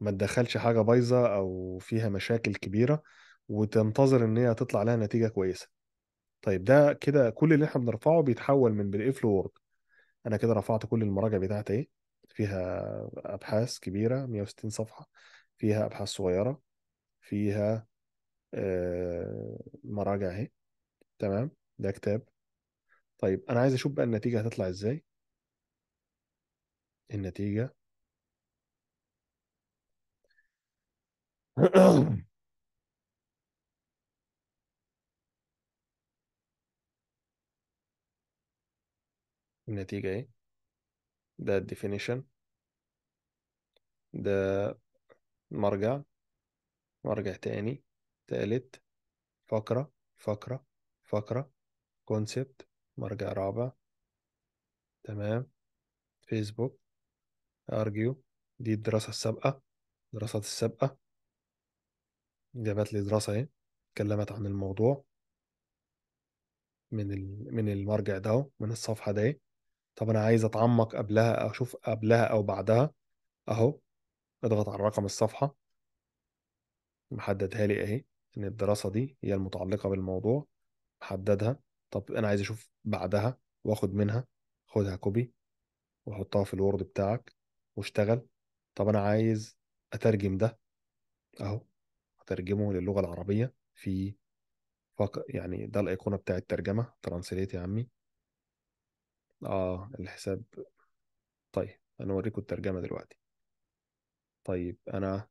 ما تدخلش حاجه بايظه او فيها مشاكل كبيره وتنتظر ان هي تطلع لها نتيجه كويسه طيب ده كده كل اللي احنا بنرفعه بيتحول من اف لورد انا كده رفعت كل المراجع بتاعتي ايه فيها ابحاث كبيره 160 صفحه فيها ابحاث صغيره فيها آه، مراجع اهي تمام ده كتاب طيب انا عايز اشوف بقى النتيجه هتطلع ازاي النتيجه [clears throat] النتيجه ايه ده الديفينيشن ده مرجع مرجع تاني تالت فقرة فقرة فقرة كونسبت مرجع رابع تمام فيسبوك ارجيو دي الدراسة السابقة الدراسات السابقة جابت لي دراسة اهي اتكلمت عن الموضوع من من المرجع ده من الصفحة دي طب انا عايز اتعمق قبلها او اشوف قبلها او بعدها اهو اضغط على رقم الصفحة محددها لي اهي ان الدراسة دي هي المتعلقة بالموضوع محددها طب انا عايز اشوف بعدها واخد منها خدها كوبي وحطها في الوورد بتاعك واشتغل طب انا عايز اترجم ده اهو اترجمه للغه العربيه في فق... يعني ده الايقونه بتاع الترجمه ترانسليت يا عمي اه الحساب طيب انا اوريكم الترجمه دلوقتي طيب انا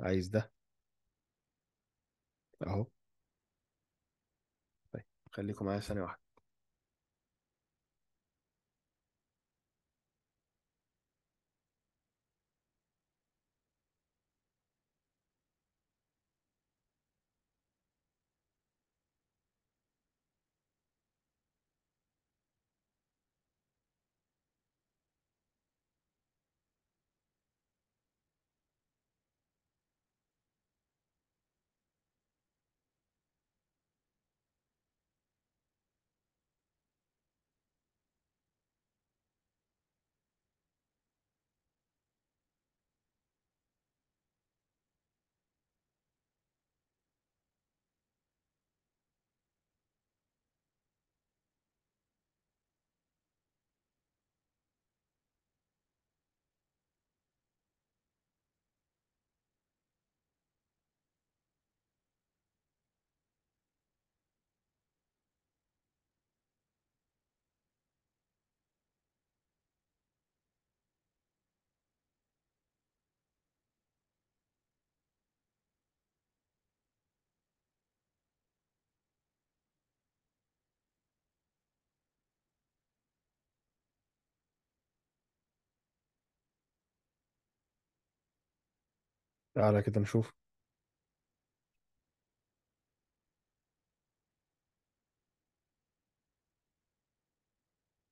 عايز ده اهو خليكم معايا ثانية واحدة تعالى كده نشوف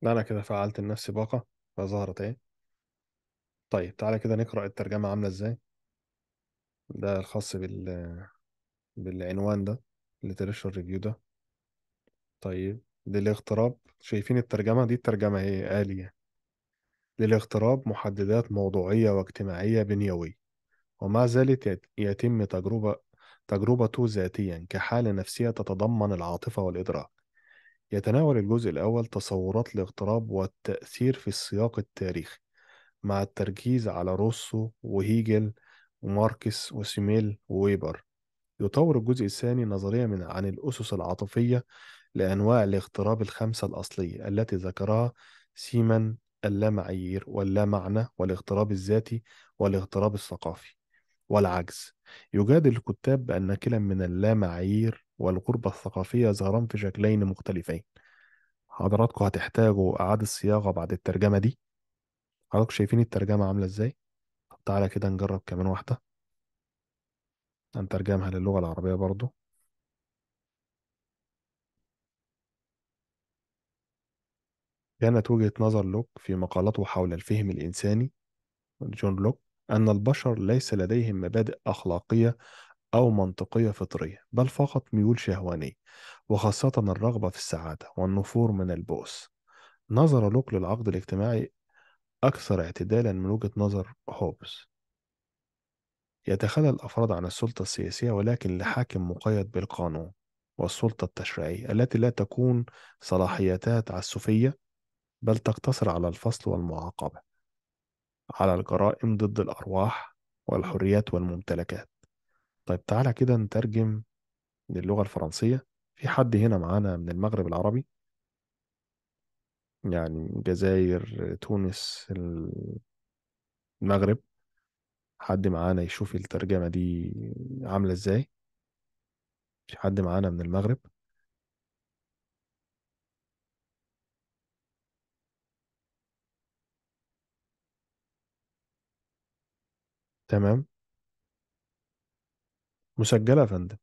أنا كده فعلت لنفسي باقة فظهرت أهي طيب تعالى كده نقرأ الترجمة عاملة إزاي ده الخاص بال بالعنوان ده literature review ده طيب للاغتراب شايفين الترجمة دي الترجمة هي إيه؟ آلية للاغتراب محددات موضوعية واجتماعية بنيوية ومع ذلك يتم تجربة تجربته ذاتيا كحالة نفسية تتضمن العاطفة والإدراك يتناول الجزء الأول تصورات الاغتراب والتأثير في السياق التاريخي مع التركيز على روسو وهيجل وماركس وسيميل وويبر يطور الجزء الثاني نظرية من عن الأسس العاطفية لأنواع الاغتراب الخمسة الأصلية التي ذكرها سيمان اللامعايير واللامعنى والاغتراب الذاتي والاغتراب الثقافي والعجز يجادل الكتاب بأن كلا من اللامعايير والغربة الثقافية ظهران في شكلين مختلفين حضراتكم هتحتاجوا إعادة صياغة بعد الترجمة دي حضراتكم شايفين الترجمة عاملة إزاي؟ تعالى كده نجرب كمان واحدة هنترجمها للغة العربية برضو كانت وجهة نظر لوك في مقالته حول الفهم الإنساني جون لوك أن البشر ليس لديهم مبادئ أخلاقية أو منطقية فطرية بل فقط ميول شهوانية وخاصة الرغبة في السعادة والنفور من البؤس نظر لوك للعقد الاجتماعي أكثر اعتدالا من وجهة نظر هوبز يتخلى الأفراد عن السلطة السياسية ولكن لحاكم مقيد بالقانون والسلطة التشريعية التي لا تكون صلاحيتها تعسفية بل تقتصر على الفصل والمعاقبة على الجرائم ضد الأرواح والحريات والممتلكات طيب تعالى كده نترجم للغة الفرنسية في حد هنا معانا من المغرب العربي يعني جزائر تونس المغرب حد معانا يشوف الترجمة دي عاملة ازاي في حد معانا من المغرب تمام مسجله يا فندم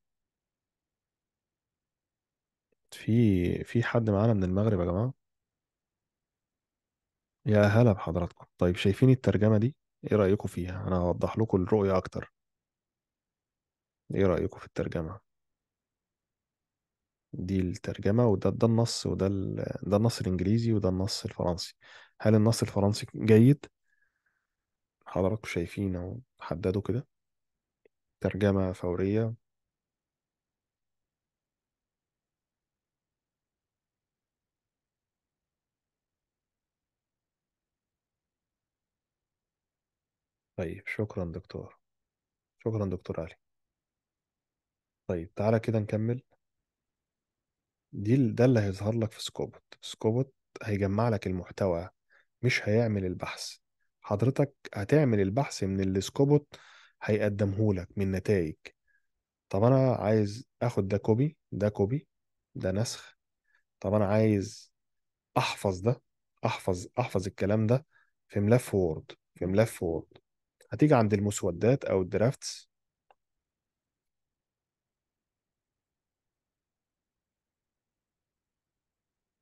في في حد معانا من المغرب يا جماعه يا هلا بحضراتكم طيب شايفين الترجمه دي ايه رايكم فيها انا هوضح لكم الرؤيه اكتر ايه رايكم في الترجمه دي الترجمه وده ده النص وده ده النص الانجليزي وده النص الفرنسي هل النص الفرنسي جيد حضراتكم شايفين أو حددوا كده ترجمة فورية طيب شكرا دكتور شكرا دكتور علي طيب تعالى كده نكمل دي ده اللي هيظهر لك في سكوبوت سكوبوت هيجمع لك المحتوى مش هيعمل البحث حضرتك هتعمل البحث من اللي سكوبوت هيقدمه لك من نتائج طب انا عايز اخد ده كوبي ده كوبي ده نسخ طب انا عايز احفظ ده احفظ احفظ الكلام ده في ملف وورد في ملف وورد هتيجي عند المسودات او الدرافتس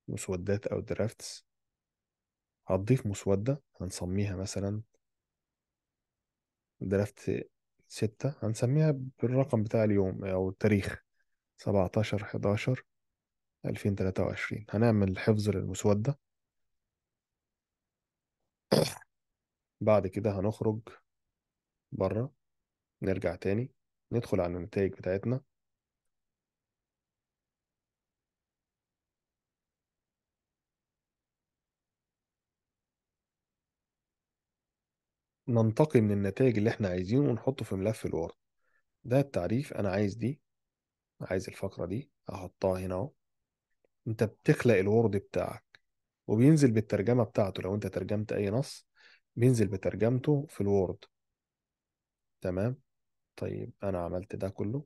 مسودات او درافتس هتضيف مسودة هنسميها مثلا درافت ستة هنسميها بالرقم بتاع اليوم أو التاريخ سبعتاشر حداشر ألفين تلاتة وعشرين هنعمل حفظ للمسودة بعد كده هنخرج بره نرجع تاني ندخل على النتائج بتاعتنا ننتقي من النتائج اللي احنا عايزينه ونحطه في ملف الوورد ده التعريف انا عايز دي عايز الفقرة دي احطها هنا اهو انت بتخلق الوورد بتاعك وبينزل بالترجمة بتاعته لو انت ترجمت اي نص بينزل بترجمته في الوورد تمام طيب انا عملت ده كله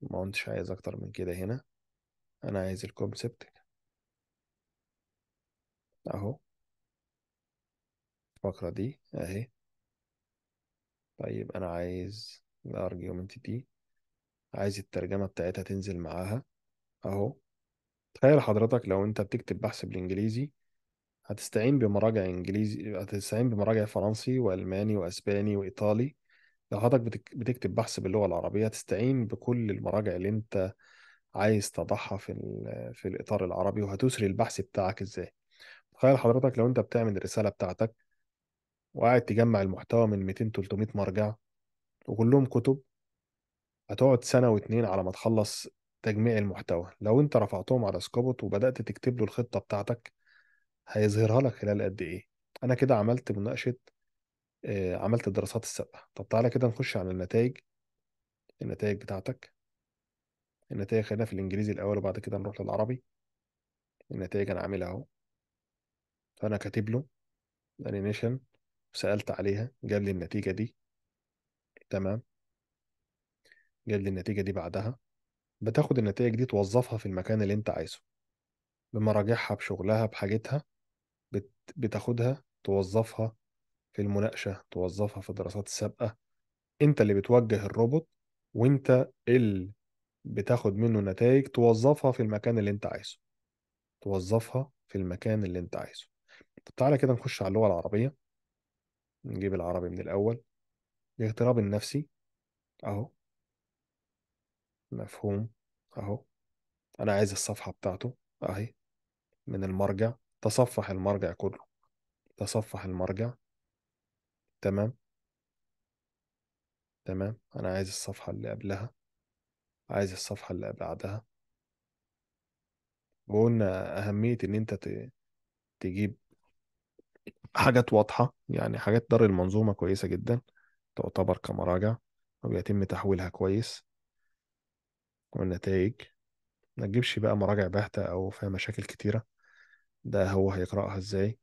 ما انتش عايز اكتر من كده هنا انا عايز الكونسبت اهو الفقرة دي اهي طيب انا عايز الارجيومنت دي عايز الترجمة بتاعتها تنزل معاها اهو تخيل حضرتك لو انت بتكتب بحث بالانجليزي هتستعين بمراجع انجليزي هتستعين بمراجع فرنسي والماني واسباني وايطالي لو حضرتك بتكتب بحث باللغة العربية هتستعين بكل المراجع اللي انت عايز تضعها في ال... في الاطار العربي وهتسري البحث بتاعك ازاي تخيل حضرتك لو انت بتعمل الرسالة بتاعتك وقاعد تجمع المحتوى من 200 300 مرجع وكلهم كتب هتقعد سنة واتنين على ما تخلص تجميع المحتوى لو انت رفعتهم على سكوبوت وبدأت تكتب له الخطة بتاعتك هيظهرها لك خلال قد ايه انا كده عملت مناقشة آه، عملت الدراسات السابقة طب تعالى كده نخش على النتائج النتائج بتاعتك النتائج خلينا في الانجليزي الاول وبعد كده نروح للعربي النتائج انا عاملها اهو فانا كاتب له الانيميشن سالت عليها جاب لي النتيجه دي تمام جاب لي النتيجه دي بعدها بتاخد النتائج دي توظفها في المكان اللي انت عايزه بمراجعها بشغلها بحاجتها بتاخدها توظفها في المناقشه توظفها في الدراسات السابقه انت اللي بتوجه الروبوت وانت اللي بتاخد منه نتائج توظفها في المكان اللي انت عايزه توظفها في المكان اللي انت عايزه طب تعالى كده نخش على اللغه العربيه نجيب العربي من الأول الاغتراب النفسي أهو مفهوم أهو أنا عايز الصفحة بتاعته أهي من المرجع تصفح المرجع كله تصفح المرجع تمام تمام أنا عايز الصفحة اللي قبلها عايز الصفحة اللي بعدها وقلنا أهمية إن أنت تجيب حاجات واضحه يعني حاجات دار المنظومه كويسه جدا تعتبر كمراجع وبيتم تحويلها كويس والنتائج ما تجيبش بقى مراجع باهته او فيها مشاكل كتيره ده هو هيقراها ازاي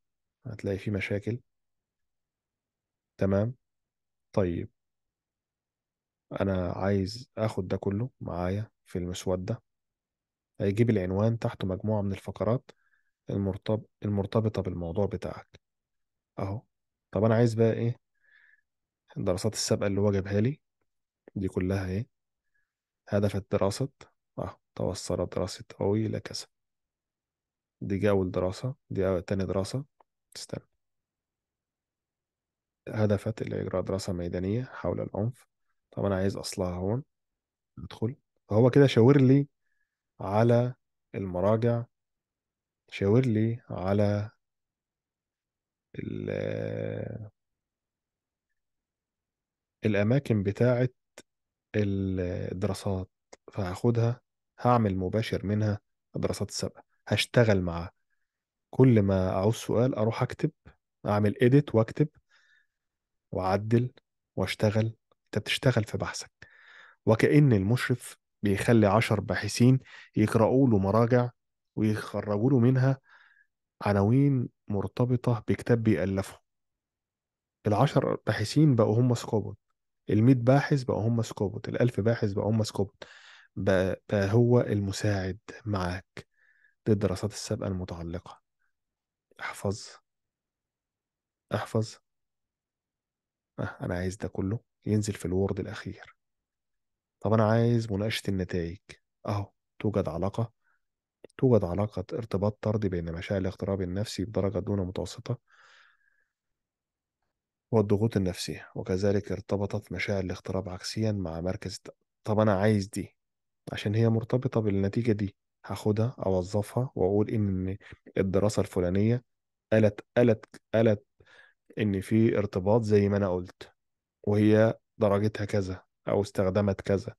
هتلاقي فيه مشاكل تمام طيب انا عايز اخد ده كله معايا في المسودة هيجيب العنوان تحته مجموعة من الفقرات المرتب... المرتبطة بالموضوع بتاعك اهو طب انا عايز بقى ايه الدراسات السابقه اللي هو جابها لي دي كلها ايه هدف الدراسة اهو توصل دراسة أوي إلى كذا دي جا أول دراسة دي أول تاني دراسة استنى هدفت إلى إجراء دراسة ميدانية حول العنف طب أنا عايز أصلها هون أدخل فهو كده شاور لي على المراجع شاور لي على ال- الأماكن بتاعة الدراسات فهاخدها هعمل مباشر منها الدراسات السابقة هشتغل معاه كل ما أعوز سؤال أروح أكتب أعمل إيديت وأكتب وأعدل وأشتغل أنت بتشتغل في بحثك وكأن المشرف بيخلي عشر باحثين يقرأوا له مراجع ويخرجوا له منها عناوين مرتبطة بكتاب بيألفه العشر باحثين بقوا هم سكوبوت الميت باحث بقوا هم سكوبوت الألف باحث بقوا هم سكوبوت بقى, بقى هو المساعد معاك للدراسات السابقة المتعلقة احفظ احفظ أه أنا عايز ده كله ينزل في الوورد الأخير طب أنا عايز مناقشة النتائج أهو توجد علاقة توجد علاقة ارتباط طردي بين مشاعر الاغتراب النفسي بدرجة دون متوسطة والضغوط النفسية وكذلك ارتبطت مشاعر الاغتراب عكسيا مع مركز طب أنا عايز دي عشان هي مرتبطة بالنتيجة دي هاخدها أوظفها وأقول إن الدراسة الفلانية قالت قالت قالت إن في ارتباط زي ما أنا قلت وهي درجتها كذا أو استخدمت كذا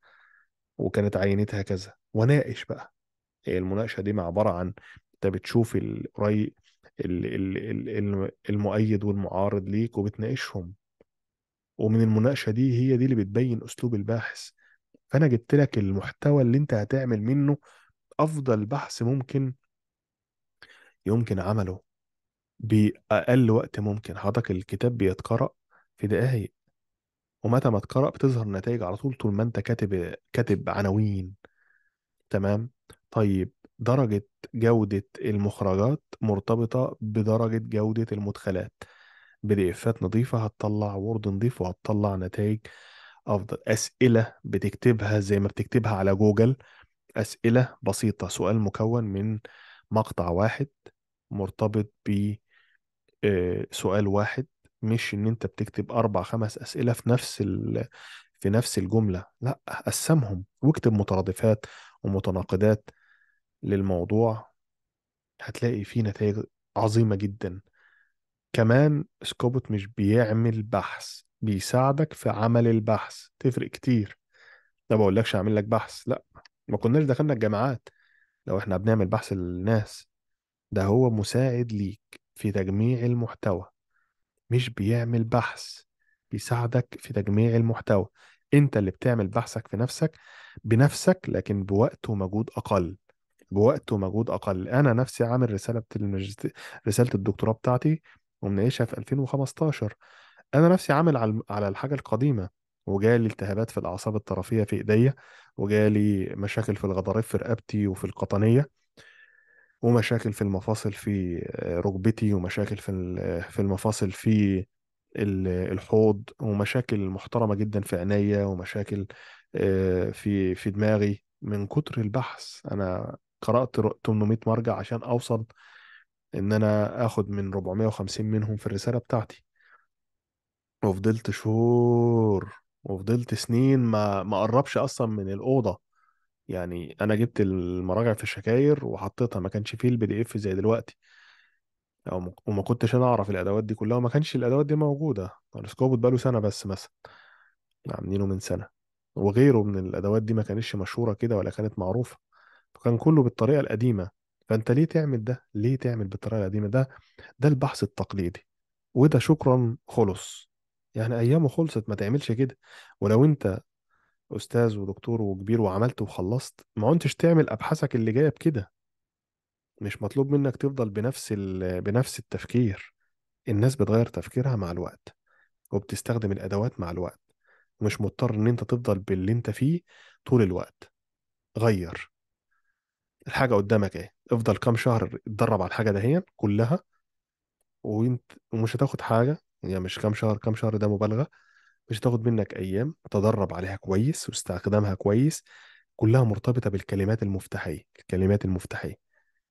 وكانت عينتها كذا وناقش بقى المناقشه دي عباره عن انت بتشوف الراي المؤيد والمعارض ليك وبتناقشهم ومن المناقشه دي هي دي اللي بتبين اسلوب الباحث فانا جبت لك المحتوى اللي انت هتعمل منه افضل بحث ممكن يمكن عمله باقل وقت ممكن حضرتك الكتاب بيتقرا في دقائق ومتى ما تقرا بتظهر نتائج على طول طول ما انت كاتب كاتب عناوين تمام طيب درجة جودة المخرجات مرتبطة بدرجة جودة المدخلات بي دي افات نظيفة هتطلع وورد نظيف وهتطلع نتائج أفضل أسئلة بتكتبها زي ما بتكتبها على جوجل أسئلة بسيطة سؤال مكون من مقطع واحد مرتبط ب آه، سؤال واحد مش إن أنت بتكتب أربع خمس أسئلة في نفس ال... في نفس الجملة لا قسمهم واكتب مترادفات ومتناقضات للموضوع هتلاقي فيه نتائج عظيمة جدا كمان سكوبوت مش بيعمل بحث بيساعدك في عمل البحث تفرق كتير ما بقولكش اعمل لك بحث لا ما كناش دخلنا الجامعات لو احنا بنعمل بحث للناس ده هو مساعد ليك في تجميع المحتوى مش بيعمل بحث بيساعدك في تجميع المحتوى انت اللي بتعمل بحثك في نفسك بنفسك لكن بوقت ومجهود اقل بوقت ومجهود اقل انا نفسي عامل رساله الماجستير رساله الدكتوراه بتاعتي ومناقشها في 2015 انا نفسي عامل على على الحاجه القديمه وجالي التهابات في الاعصاب الطرفيه في ايديا وجالي مشاكل في الغضاريف في رقبتي وفي القطنيه ومشاكل في المفاصل في آه، ركبتي ومشاكل في في المفاصل في الحوض ومشاكل محترمه جدا في عينيا ومشاكل آه، في في دماغي من كتر البحث انا قرات 800 مرجع عشان اوصل ان انا اخد من 450 منهم في الرساله بتاعتي وفضلت شهور وفضلت سنين ما ما قربش اصلا من الاوضه يعني انا جبت المراجع في الشكاير وحطيتها ما كانش فيه البي دي اف زي دلوقتي وما كنتش انا اعرف الادوات دي كلها وما كانش الادوات دي موجوده السكوبوت بقاله سنه بس مثلا يعني عاملينه من سنه وغيره من الادوات دي ما كانتش مشهوره كده ولا كانت معروفه فكان كله بالطريقه القديمه فانت ليه تعمل ده ليه تعمل بالطريقه القديمه ده ده البحث التقليدي وده شكرا خلص يعني ايامه خلصت ما تعملش كده ولو انت استاذ ودكتور وكبير وعملت وخلصت ما عدتش تعمل ابحاثك اللي جايه بكده مش مطلوب منك تفضل بنفس بنفس التفكير الناس بتغير تفكيرها مع الوقت وبتستخدم الادوات مع الوقت مش مضطر ان انت تفضل باللي انت فيه طول الوقت غير الحاجه قدامك ايه افضل كام شهر اتدرب على الحاجه دهيا كلها وانت ومش هتاخد حاجه يعني مش كام شهر كام شهر ده مبالغه مش هتاخد منك ايام تدرب عليها كويس واستخدامها كويس كلها مرتبطه بالكلمات المفتاحيه الكلمات المفتاحيه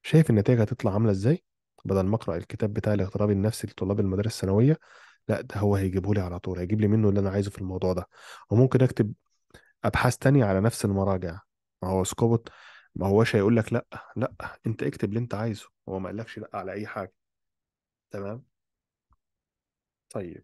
شايف النتائج هتطلع عامله ازاي بدل ما اقرا الكتاب بتاع الاغتراب النفسي لطلاب المدارس الثانويه لا ده هو هيجيبه لي على طول هيجيب لي منه اللي انا عايزه في الموضوع ده وممكن اكتب ابحاث تانية على نفس المراجع ما هو سكوبوت ما هوش هيقول لك لا لا انت اكتب اللي انت عايزه هو ما قالكش لا على اي حاجه تمام طيب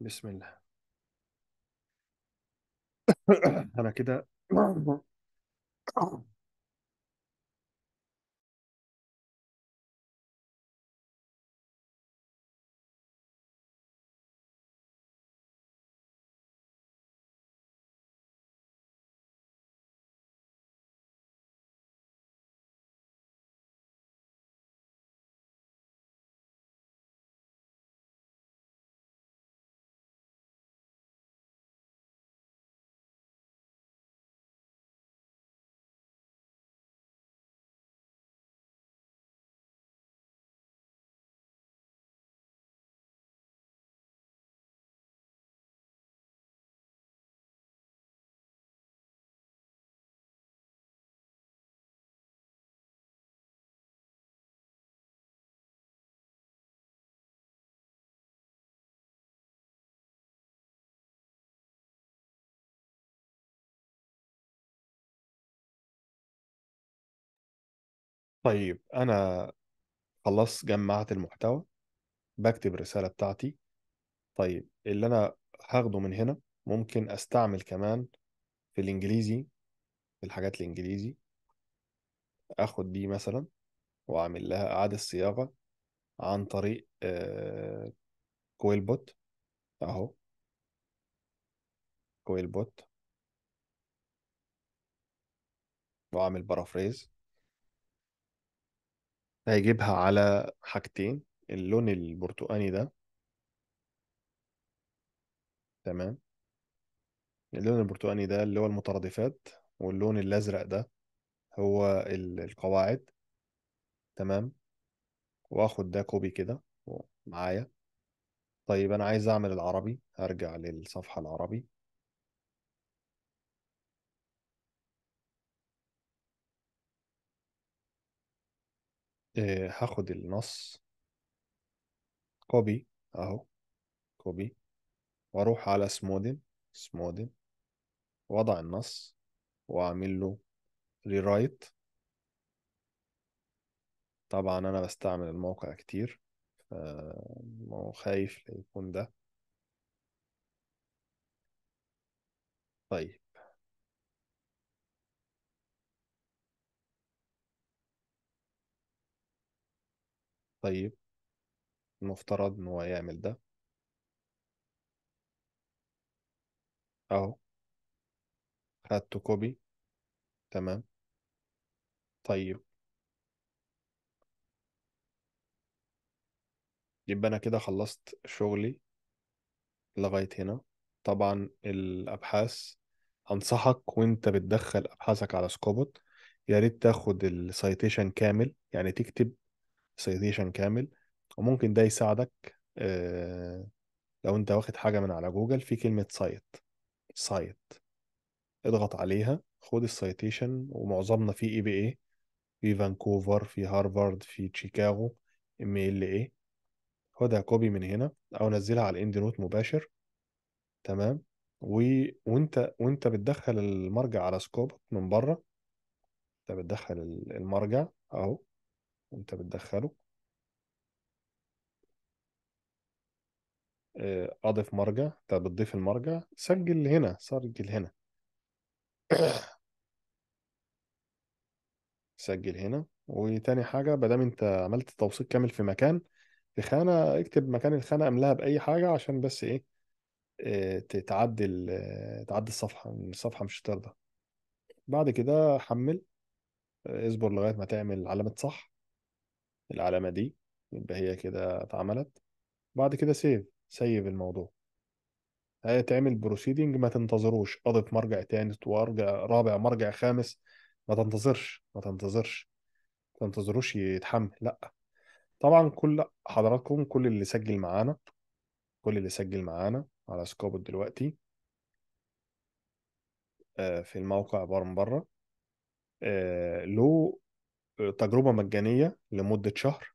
بسم الله انا كده طيب انا خلاص جمعت المحتوى بكتب الرساله بتاعتي طيب اللي انا هاخده من هنا ممكن استعمل كمان في الانجليزي في الحاجات الانجليزي اخد دي مثلا واعمل لها اعاده صياغه عن طريق آه كويل بوت اهو كويل بوت واعمل بارافريز هيجيبها على حاجتين اللون البرتقاني ده تمام اللون البرتقاني ده اللي هو المترادفات واللون الأزرق ده هو القواعد تمام وآخد ده كوبي كده معايا طيب أنا عايز أعمل العربي هرجع للصفحة العربي آه، هاخد النص كوبي اهو كوبي واروح على سمودن سمودن وضع النص واعمل له ريرايت طبعا انا بستعمل الموقع كتير خايف يكون ده طيب طيب المفترض ان هو يعمل ده اهو خدته كوبي تمام طيب يبقى انا كده خلصت شغلي لغاية هنا طبعا الابحاث انصحك وانت بتدخل ابحاثك على سكوبوت يا ريت تاخد السيتيشن كامل يعني تكتب سيتيشن كامل وممكن ده يساعدك آه، لو انت واخد حاجه من على جوجل في كلمه سايت سايت اضغط عليها خد السايتيشن ومعظمنا في اي بي اي في فانكوفر في هارفارد في شيكاغو ام ال اي خدها كوبي من هنا او نزلها على الاند نوت مباشر تمام و... وانت وانت بتدخل المرجع على سكوبك من بره انت بتدخل المرجع اهو وانت بتدخله آه، اضف مرجع انت بتضيف المرجع سجل هنا سجل هنا [coughs] سجل هنا وتاني حاجة دام انت عملت توثيق كامل في مكان في خانة اكتب مكان الخانة املاها بأي حاجة عشان بس ايه آه، تعدي تعدي الصفحة الصفحة مش هترضى بعد كده حمل آه، اصبر لغاية ما تعمل علامة صح العلامة دي يبقى هي كده اتعملت بعد كده سيف سيف الموضوع هيتعمل بروسيدنج ما تنتظروش اضف مرجع تاني وارجع رابع مرجع خامس ما تنتظرش ما تنتظرش ما تنتظروش يتحمل لا طبعا كل حضراتكم كل اللي سجل معانا كل اللي سجل معانا على سكوب دلوقتي آه، في الموقع بره من بره آه، له تجربة مجانية لمدة شهر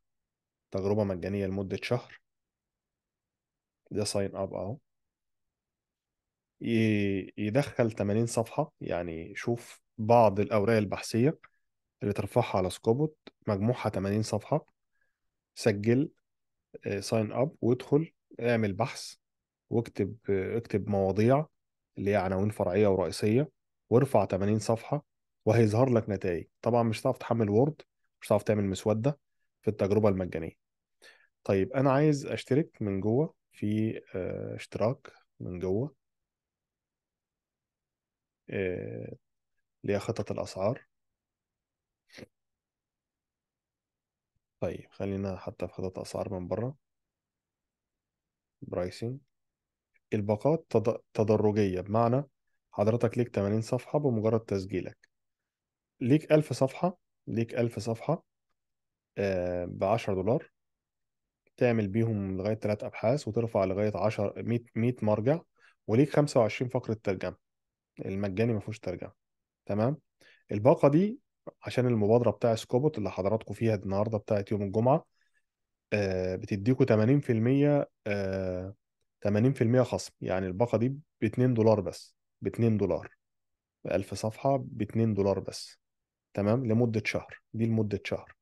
تجربة مجانية لمدة شهر ده ساين اب اهو يدخل 80 صفحة يعني شوف بعض الأوراق البحثية اللي ترفعها على سكوبوت مجموعها 80 صفحة سجل ساين آه، اب وادخل اعمل بحث واكتب آه، اكتب مواضيع اللي هي عناوين فرعية ورئيسية وارفع 80 صفحة وهيظهر لك نتائج طبعا مش هتعرف تحمل وورد مش هتعرف تعمل مسوده في التجربه المجانيه طيب انا عايز اشترك من جوه في آه، اشتراك من جوه اه اللي خطط الاسعار طيب خلينا حتى في خطط اسعار من بره برايسنج الباقات تدرجيه بمعنى حضرتك ليك 80 صفحه بمجرد تسجيلك ليك ألف صفحة ليك ألف صفحة آه، ب 10 دولار تعمل بيهم لغاية ثلاث أبحاث وترفع لغاية 10 100 100 مرجع وليك 25 فقرة ترجمة المجاني ما فيهوش ترجمة تمام الباقة دي عشان المبادرة بتاع سكوبوت اللي حضراتكم فيها النهاردة بتاعت يوم الجمعة آه، بتديكوا 80% 80% آه، خصم يعني الباقة دي ب 2 دولار بس ب 2 دولار بألف 1000 صفحة ب 2 دولار بس تمام لمده شهر دي لمده شهر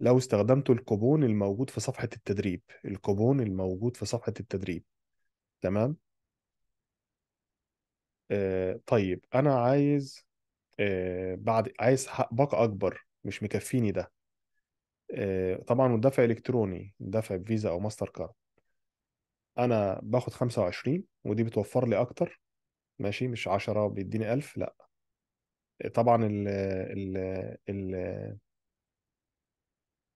لو استخدمتوا الكوبون الموجود في صفحه التدريب الكوبون الموجود في صفحه التدريب تمام آه طيب انا عايز آه بعد عايز باقه اكبر مش مكفيني ده آه طبعا والدفع الكتروني دفع بفيزا او ماستر كارد انا باخد خمسة وعشرين ودي بتوفر لي اكتر ماشي مش عشرة بيديني ألف لا طبعا ال ال ال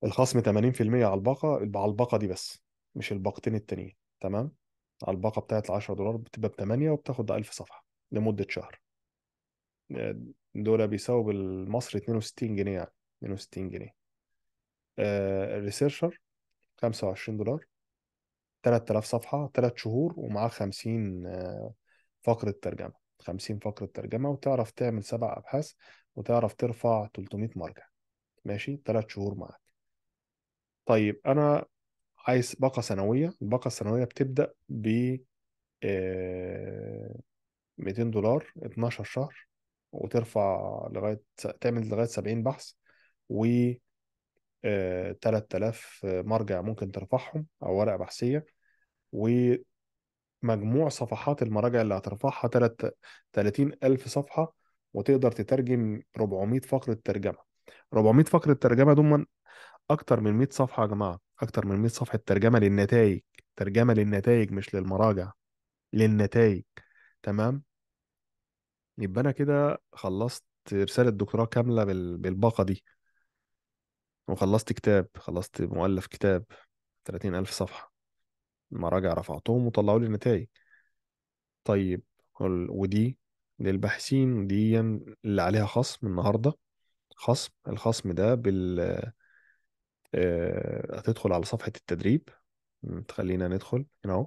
الخصم 80% على الباقه على الباقه دي بس مش الباقتين التانيين تمام على الباقه بتاعت ال 10 دولار بتبقى ب 8 وبتاخد 1000 صفحه لمده شهر آه، دول بيساوي بالمصري 62 جنيه يعني 62 جنيه آه، الريسيرشر 25 دولار 3000 صفحه 3 شهور ومعاه 50 آه، فقره ترجمه 50 فقرة ترجمة وتعرف تعمل سبع أبحاث وتعرف ترفع 300 مرجع ماشي ثلاث شهور معاك طيب أنا عايز باقة سنوية الباقة السنوية بتبدأ ب 200 آه، دولار 12 شهر وترفع لغاية تعمل لغاية 70 بحث و 3000 آه، مرجع ممكن ترفعهم أو ورقة بحثية و مجموع صفحات المراجع اللي هترفعها 30 ألف صفحة وتقدر تترجم 400 فقرة ترجمة 400 فقرة ترجمة دوما أكتر من 100 صفحة يا جماعة أكتر من 100 صفحة ترجمة للنتائج ترجمة للنتائج مش للمراجع للنتائج تمام يبقى أنا كده خلصت رسالة دكتوراه كاملة بالباقة دي وخلصت كتاب خلصت مؤلف كتاب 30 ألف صفحة مراجع رفعتهم وطلعوا لي نتائج طيب ودي للباحثين دي اللي عليها خصم النهارده خصم الخصم ده بال آه، هتدخل على صفحة التدريب تخلينا ندخل هنا اهو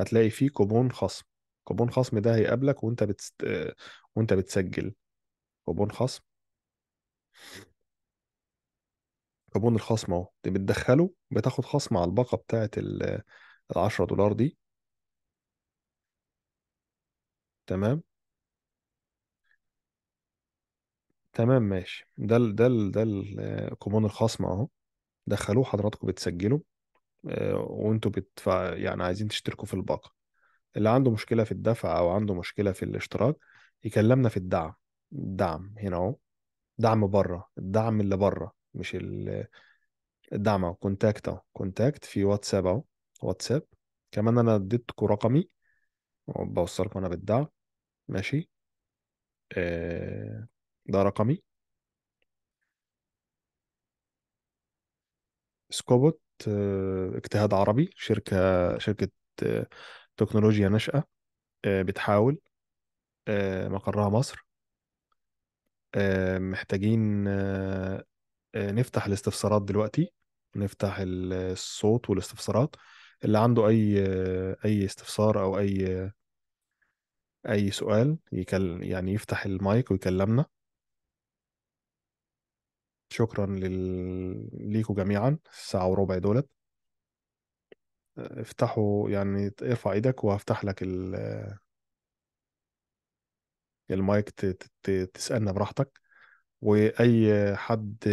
هتلاقي فيه كوبون خصم كوبون خصم ده هيقابلك وانت بتست... وانت بتسجل كوبون خصم كوبون الخصم اهو بتدخله بتاخد خصم على الباقة بتاعة ال... ال 10 دولار دي تمام تمام ماشي ده ال ده ال ده الكومون آه، الخصم اهو دخلوه حضراتكم بتسجلوا آه، وانتوا بتدفع يعني عايزين تشتركوا في الباقة اللي عنده مشكلة في الدفع او عنده مشكلة في الاشتراك يكلمنا في الدعم الدعم هنا اهو دعم بره الدعم اللي بره مش ال- الدعم اهو كونتاكت اهو كونتاكت في واتساب اهو واتساب كمان انا اديتكم رقمي بوصلكم انا بالدعم ماشي آه، ده رقمي سكوبوت آه، اجتهاد عربي شركة شركة آه، تكنولوجيا ناشئة بتحاول مقرها مصر محتاجين نفتح الاستفسارات دلوقتي نفتح الصوت والاستفسارات اللي عنده اي اي استفسار او اي اي سؤال يكل يعني يفتح المايك ويكلمنا شكرا لل... ليكوا جميعا الساعة وربع دولت افتحوا يعني ارفع ايدك وهفتح لك ال... المايك ت... ت... تسألنا براحتك واي حد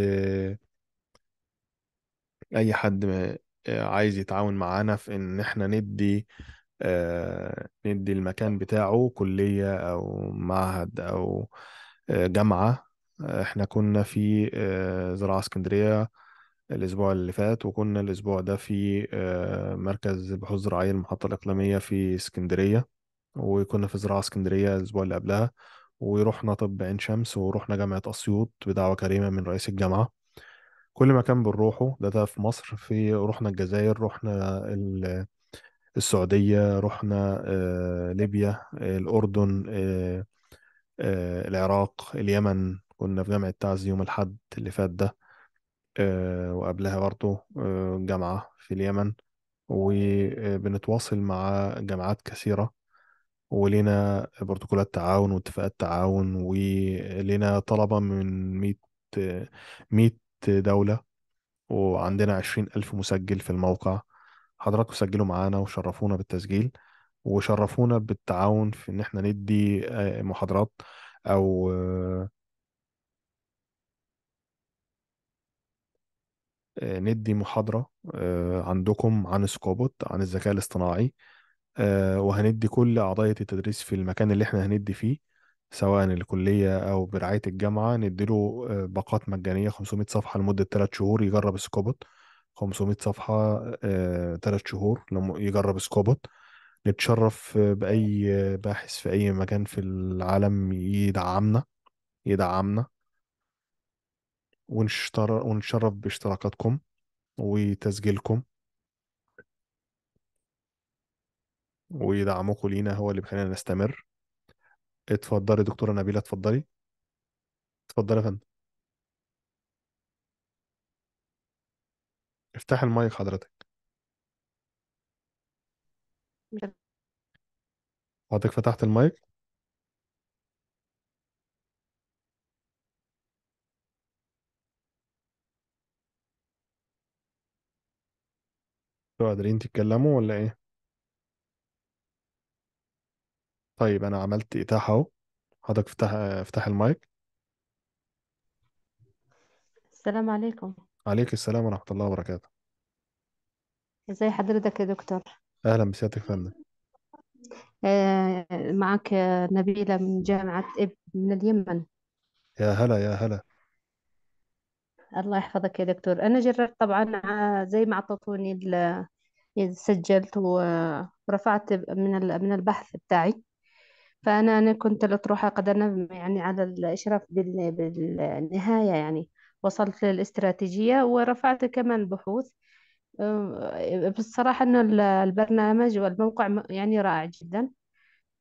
اي حد آه، عايز يتعاون معانا في ان احنا ندي آه، ندي المكان بتاعه كلية او معهد او آه، جامعة احنا كنا في زراعة اسكندرية الأسبوع اللي فات وكنا الأسبوع ده في مركز بحوث زراعيه المحطة الإقليمية في اسكندرية وكنا في زراعة اسكندرية الأسبوع اللي قبلها ورحنا طب عين شمس ورحنا جامعة أسيوط بدعوة كريمة من رئيس الجامعة كل مكان بنروحه ده ده في مصر في رحنا الجزائر رحنا السعودية رحنا ليبيا الأردن العراق اليمن كنا في جامعة تعز يوم الأحد اللي فات ده وقبلها برضه جامعة في اليمن وبنتواصل مع جامعات كثيرة ولينا بروتوكولات تعاون واتفاقات تعاون ولينا طلبة من 100 100 دولة وعندنا عشرين ألف مسجل في الموقع حضراتكم سجلوا معانا وشرفونا بالتسجيل وشرفونا بالتعاون في إن إحنا ندي آه، محاضرات أو آه، ندي محاضرة آه، عندكم عن سكوبوت عن الذكاء الاصطناعي وهندي كل أعضاء التدريس في المكان اللي إحنا هندي فيه سواء الكلية أو برعاية الجامعة نديله آه، باقات مجانية 500 صفحة لمدة 3 شهور يجرب سكوبوت 500 صفحة 3 آه، شهور يجرب سكوبوت نتشرف بأي باحث في أي مكان في العالم يدعمنا يدعمنا ونشتر... باشتراكاتكم وتسجيلكم ويدعمكم لينا هو اللي بيخلينا نستمر اتفضلي دكتورة نبيلة اتفضلي اتفضلي يا فندم افتح المايك حضرتك حضرتك فتحت المايك انتوا قادرين تتكلموا ولا ايه طيب انا عملت اتاحه اهو حضرتك افتح افتح المايك السلام عليكم عليك السلام ورحمه الله وبركاته ازي حضرتك يا دكتور اهلا بسيادتك فندم آه، معك نبيلة من جامعة إب من اليمن يا هلا يا هلا الله يحفظك يا دكتور أنا جربت طبعا زي ما أعطتوني سجلت ورفعت من من البحث بتاعي فأنا أنا كنت الأطروحة قد قدرنا يعني على الإشراف بالنهاية يعني وصلت للاستراتيجية ورفعت كمان بحوث أم- بصراحة إنه البرنامج والموقع يعني رائع جدا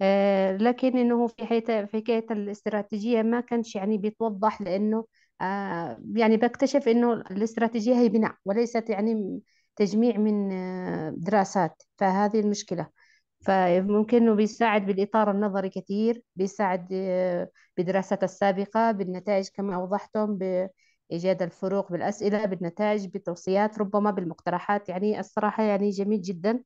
أه، لكن انه في حكاية في حكاية الاستراتيجية ما كانش يعني بيتوضح لانه أه، يعني بكتشف انه الاستراتيجية هي بناء وليست يعني تجميع من أه، دراسات فهذه المشكلة فممكن انه بيساعد بالاطار النظري كثير بيساعد آه، بدراسات السابقه بالنتائج كما اوضحتم بايجاد الفروق بالاسئله بالنتائج بالتوصيات ربما بالمقترحات يعني الصراحه يعني جميل جدا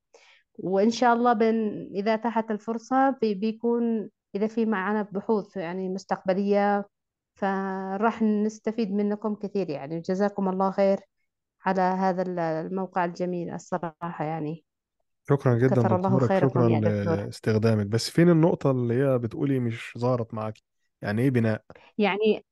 وان شاء الله بن اذا تحت الفرصه بي بيكون اذا في معنا بحوث يعني مستقبليه فراح نستفيد منكم كثير يعني جزاكم الله خير على هذا الموقع الجميل الصراحه يعني شكرا جدا كثر الله دكتورك خيركم شكرا يا دكتور لاستخدامك بس فين النقطة اللي هي بتقولي مش ظهرت معاك يعني ايه بناء يعني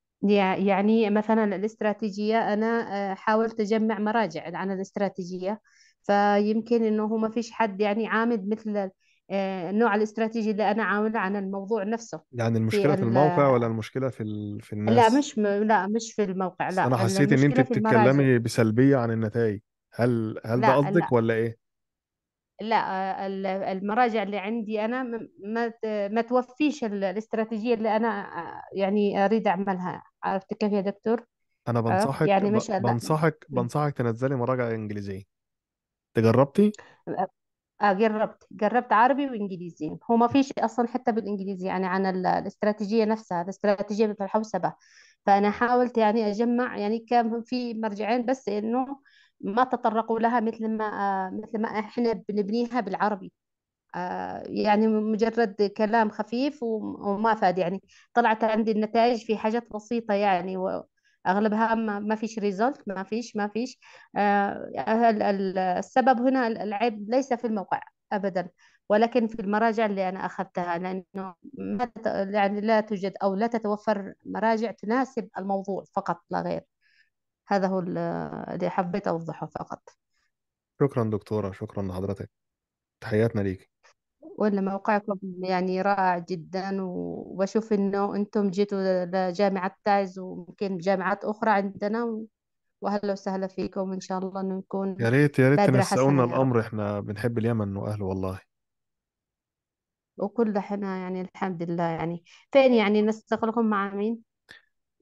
يعني مثلا الاستراتيجية أنا آه، حاولت أجمع مراجع عن الاستراتيجية فيمكن إنه هو ما فيش حد يعني عامد مثل آه، نوع الاستراتيجي اللي أنا عامله عن الموضوع نفسه يعني في المشكلة في ال... الموقع ولا المشكلة في ال... في لا الناس مش لا مش في الموقع لا أنا حسيت إن أنت المشكلة في المراجع بتتكلمي بسلبية عن النتائج هل هل ده لا لا قصدك ولا ايه لا آه، المراجع اللي عندي انا ما ما توفيش الاستراتيجيه اللي انا آه، يعني اريد اعملها عرفت كيف يا دكتور انا آه، بنصحك يعني مش بنصحك بنصحك تنزلي مراجع انجليزيه تجربتي اه جربت جربت عربي وانجليزي هو ما فيش اصلا حتى بالانجليزي يعني عن الاستراتيجيه نفسها الاستراتيجيه الحوسبه فانا حاولت يعني اجمع يعني كان في مرجعين بس انه ما تطرقوا لها مثل ما مثل ما احنا بنبنيها بالعربي آه، يعني مجرد كلام خفيف وما فاد يعني طلعت عندي النتائج في حاجات بسيطة يعني اغلبها ما فيش ريزلت ما فيش ما فيش آه، السبب هنا العيب ليس في الموقع ابدا ولكن في المراجع اللي انا اخذتها لانه ما يعني لا توجد او لا تتوفر مراجع تناسب الموضوع فقط لا غير هذا هو اللي حبيت أوضحه فقط شكرا دكتورة شكرا لحضرتك تحياتنا ليك ولا موقعكم يعني رائع جدا وبشوف انه انتم جيتوا لجامعة تايز وممكن جامعات اخرى عندنا واهلا وسهلا فيكم ان شاء الله انه نكون يا ريت يا ريت بادرة تنسونا حسنة يا رب الامر احنا بنحب اليمن واهله والله وكل حنا يعني الحمد لله يعني فين يعني نستقلكم مع مين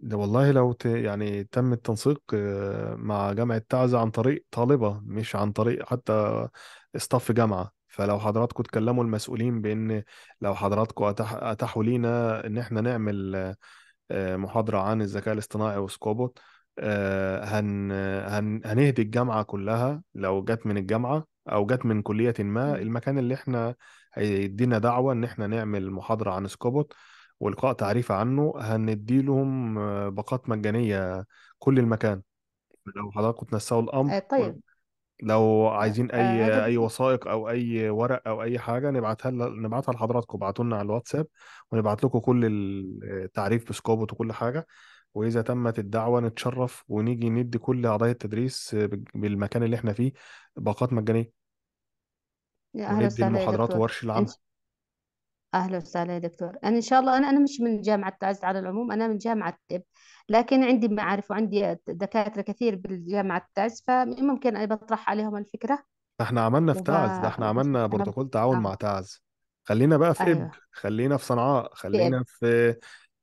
ده والله لو ت... يعني تم التنسيق آه، مع جامعة تعز عن طريق طالبة مش عن طريق حتى استاف جامعة فلو حضراتكم تكلموا المسؤولين بإن لو حضراتكم أتح... أتاحوا لينا إن إحنا نعمل آه، محاضرة عن الذكاء الاصطناعي وسكوبوت آه، هن... هن... هنهدي الجامعة كلها لو جت من الجامعة أو جت من كلية ما المكان اللي إحنا هيدينا دعوة إن إحنا نعمل محاضرة عن سكوبوت ولقاء تعريف عنه هندي لهم آه، باقات مجانيه كل المكان لو حضراتكم تنسوا الامر آه، طيب لو آه، عايزين اي اي وثائق او اي ورق او اي حاجه نبعتها نبعتها لحضراتكم ابعتوا لنا على الواتساب ونبعت لكم كل التعريف بسكوبت وكل حاجه واذا تمت الدعوه نتشرف ونيجي ندي كل اعضاء التدريس بالمكان اللي احنا فيه باقات مجانيه يا اهلا وسهلا يا المحاضرات دكتور ورش العمل أهلا وسهلا يا دكتور أنا إن شاء الله أنا أنا مش من جامعة تعز على العموم أنا من جامعة الطب لكن عندي معارف وعندي دكاترة كثير بالجامعة تعز فممكن أنا بطرح عليهم الفكرة احنا عملنا في تعز ده احنا عملنا بروتوكول تعاون آه. مع تعز خلينا بقى في إب أيوه خلينا في صنعاء خلينا في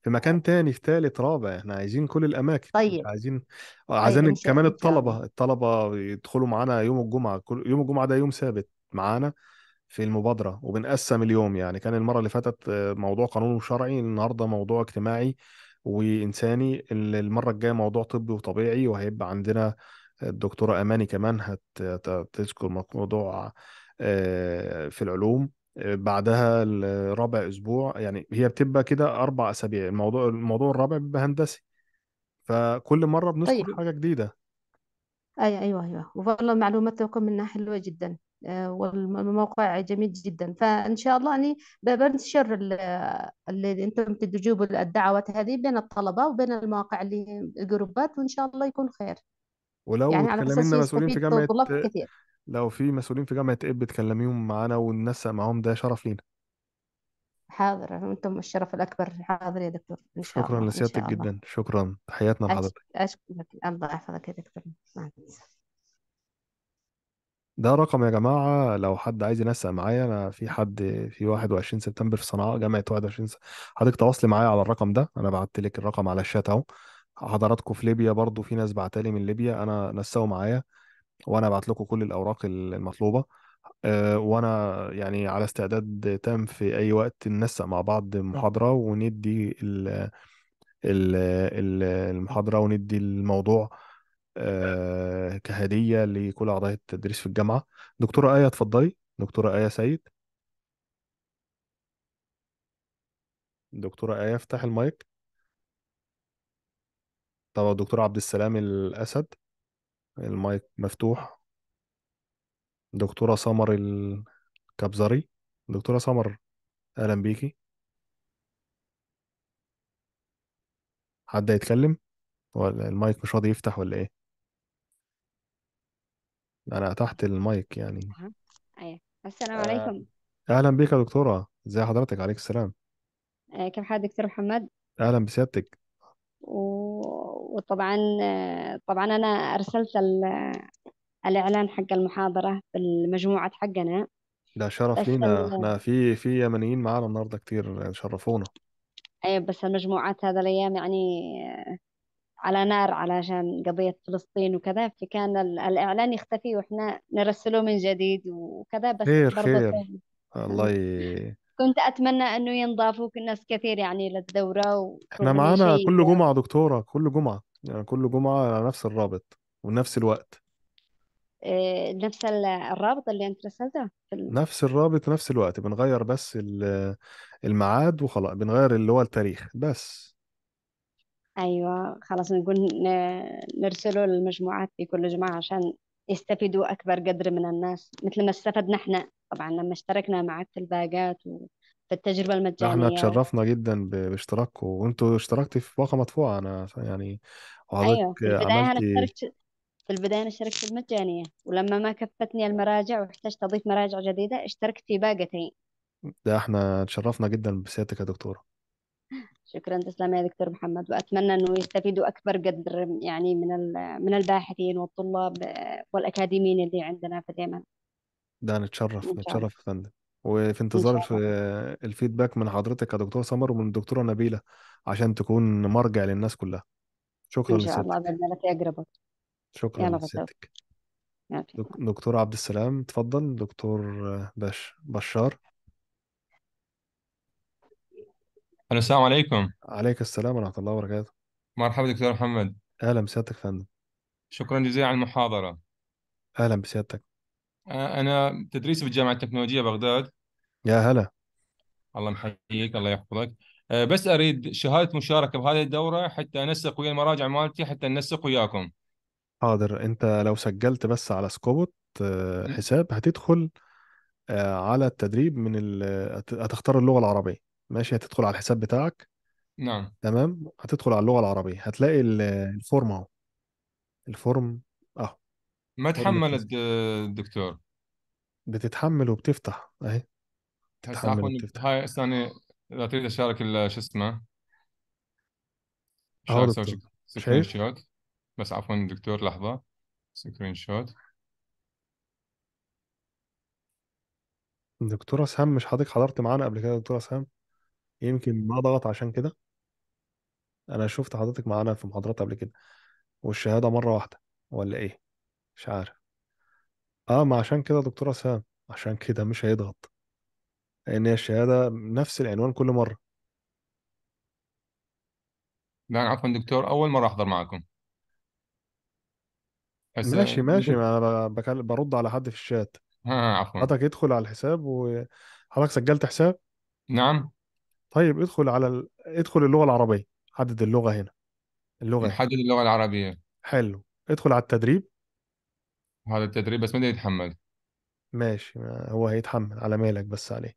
في مكان تاني في ثالث رابع احنا عايزين كل الاماكن طيب عايزين طيب، عايزين كمان الطلبة الطلبة يدخلوا معانا يوم الجمعة كل يوم الجمعة ده يوم ثابت معانا في المبادرة وبنقسم اليوم يعني كان المرة اللي فاتت آه، موضوع قانوني وشرعي النهاردة موضوع اجتماعي وإنساني المرة الجاية موضوع طبي وطبيعي وهيبقى عندنا الدكتورة أماني كمان هتذكر موضوع آه، في العلوم آه، بعدها الرابع أسبوع يعني هي بتبقى كده أربع أسابيع الموضوع الموضوع الرابع بيبقى هندسي فكل مرة بنذكر طيب. حاجة جديدة أي أيوه أيوه وفي والله المعلومات منها حلوة جدا آه، والموقع جميل جدا فان شاء الله اني بنشر اللي انتم تجيبوا الدعوات هذه بين الطلبه وبين المواقع اللي الجروبات وان شاء الله يكون خير ولو يعني على تكلمينا مسؤولين في جامعة طلاب كثير لو في مسؤولين في جامعة إب إيه تكلميهم معانا وننسق معاهم ده شرف لينا حاضر انتم الشرف الاكبر حاضر يا دكتور ان شاء شكرا الله لسيادتك جدا شكرا تحياتنا لحضرتك أشكرك الله يحفظك يا دكتور مع السلامة ده رقم يا جماعة لو حد عايز ينسق معايا أنا في حد في 21 سبتمبر في صنعاء جامعة 21 س... حضرتك تواصلي معايا على الرقم ده أنا بعت لك الرقم على الشات أهو حضراتكم في ليبيا برضو في ناس بعتالي من ليبيا أنا نسقوا معايا وأنا بعت لكم كل الأوراق المطلوبة آه، وأنا يعني على استعداد تام في أي وقت ننسق مع بعض محاضرة وندي ال... ال- المحاضرة وندي الموضوع آه، كهدية لكل أعضاء التدريس في الجامعة دكتورة آية اتفضلي دكتورة آية سيد دكتورة آية افتح المايك طبعا دكتور عبد السلام الأسد المايك مفتوح دكتورة سمر الكبزري دكتورة سمر أهلا بيكي حد يتكلم ولا المايك مش راضي يفتح ولا إيه انا تحت المايك يعني أها. ايوه السلام آه، عليكم اهلا بيك يا دكتورة ازي حضرتك عليك السلام آه، كيف حالك دكتور محمد اهلا بسيادتك و- وطبعا طبعا انا ارسلت ال- الاعلان حق المحاضرة بالمجموعه حقنا ده شرف بس لينا ال- احنا في في يمنيين معانا النهارده كتير شرفونا أي أيوة، بس المجموعات هذا الأيام يعني على نار علشان قضية فلسطين وكذا فكان الإعلان يختفي وإحنا نرسله من جديد وكذا بس خير برضه خير كان- الله ي... كنت أتمنى أنه ينضافوا ناس كثير يعني للدورة احنا وكل معانا شيء كل جمعة دكتورة كل جمعة يعني كل جمعة على نفس الرابط ونفس الوقت إيه، نفس الرابط اللي أنت رسلته في ال... نفس الرابط نفس الوقت بنغير بس الميعاد وخلاص بنغير اللي هو التاريخ بس ايوه خلاص نقول نرسله للمجموعات في كل جماعة عشان يستفيدوا اكبر قدر من الناس مثل ما استفدنا احنا طبعا لما اشتركنا معك في الباقات وفي التجربة احنا المجانية احنا تشرفنا جدا باشتراككم وانتوا اشتركتي في باقة مدفوعة انا يعني ايوه وحضرتك في البداية انا عملتي اشتركت في البداية أنا اشتركت بالمجانية ولما ما كفتني المراجع واحتجت أضيف مراجع جديدة اشتركت في باقتين ده احنا تشرفنا جدا بسيادتك يا دكتورة شكرا تسلم يا دكتور محمد واتمنى انه يستفيدوا اكبر قدر يعني من من الباحثين والطلاب والاكاديميين اللي عندنا في اليمن ده نتشرف نتشرف يا فندم وفي انتظار الفيدباك من حضرتك يا دكتور سمر ومن الدكتوره نبيله عشان تكون مرجع للناس كلها شكرا ان شاء الله باذن الله اقرب شكرا لسيادتك دكتور عبد السلام اتفضل دكتور باش بشار السلام عليكم عليك السلام ورحمة الله وبركاته مرحبا دكتور محمد أهلا بسيادتك فندم شكرا جزيلا على المحاضرة أهلا بسيادتك أنا تدريس في الجامعة التكنولوجية بغداد يا هلا الله محييك الله يحفظك بس أريد شهادة مشاركة بهذه الدورة حتى أنسق ويا المراجع مالتي حتى أنسق وياكم حاضر أنت لو سجلت بس على سكوبوت حساب هتدخل على التدريب من ال... هتختار اللغة العربية ماشي هتدخل على الحساب بتاعك نعم تمام هتدخل على اللغه العربيه هتلاقي الفورم اهو الفورم اهو ما فورم تحمل الدكتور بتتحمل وبتفتح اهي هسه عفوا وبتفتح هاي هسه انا اذا تريد اشارك شو اسمه اهو سوي دكتور سكرين شوت بس عفوا دكتور لحظة سكرين شوت دكتوره سهام مش حضرتك حضرت معانا قبل كده يا دكتوره سهام يمكن ما ضغط عشان كده انا شفت حضرتك معانا في محاضرات قبل كده والشهاده مره واحده ولا ايه مش عارف اه ما عشان كده دكتوره سام عشان كده مش هيضغط لان هي الشهاده نفس العنوان كل مره لا عفوا دكتور أول مرة أحضر معكم ماشي ماشي ما انا برد على حد في الشات آه [laughs] عفوا حضرتك ادخل على الحساب وحضرتك سجلت حساب نعم طيب ادخل على ال... ادخل اللغة العربية حدد اللغة هنا اللغة حدد اللغة العربية حلو ادخل على التدريب هذا التدريب بس متى يتحمل ماشي هو هيتحمل على مالك بس عليه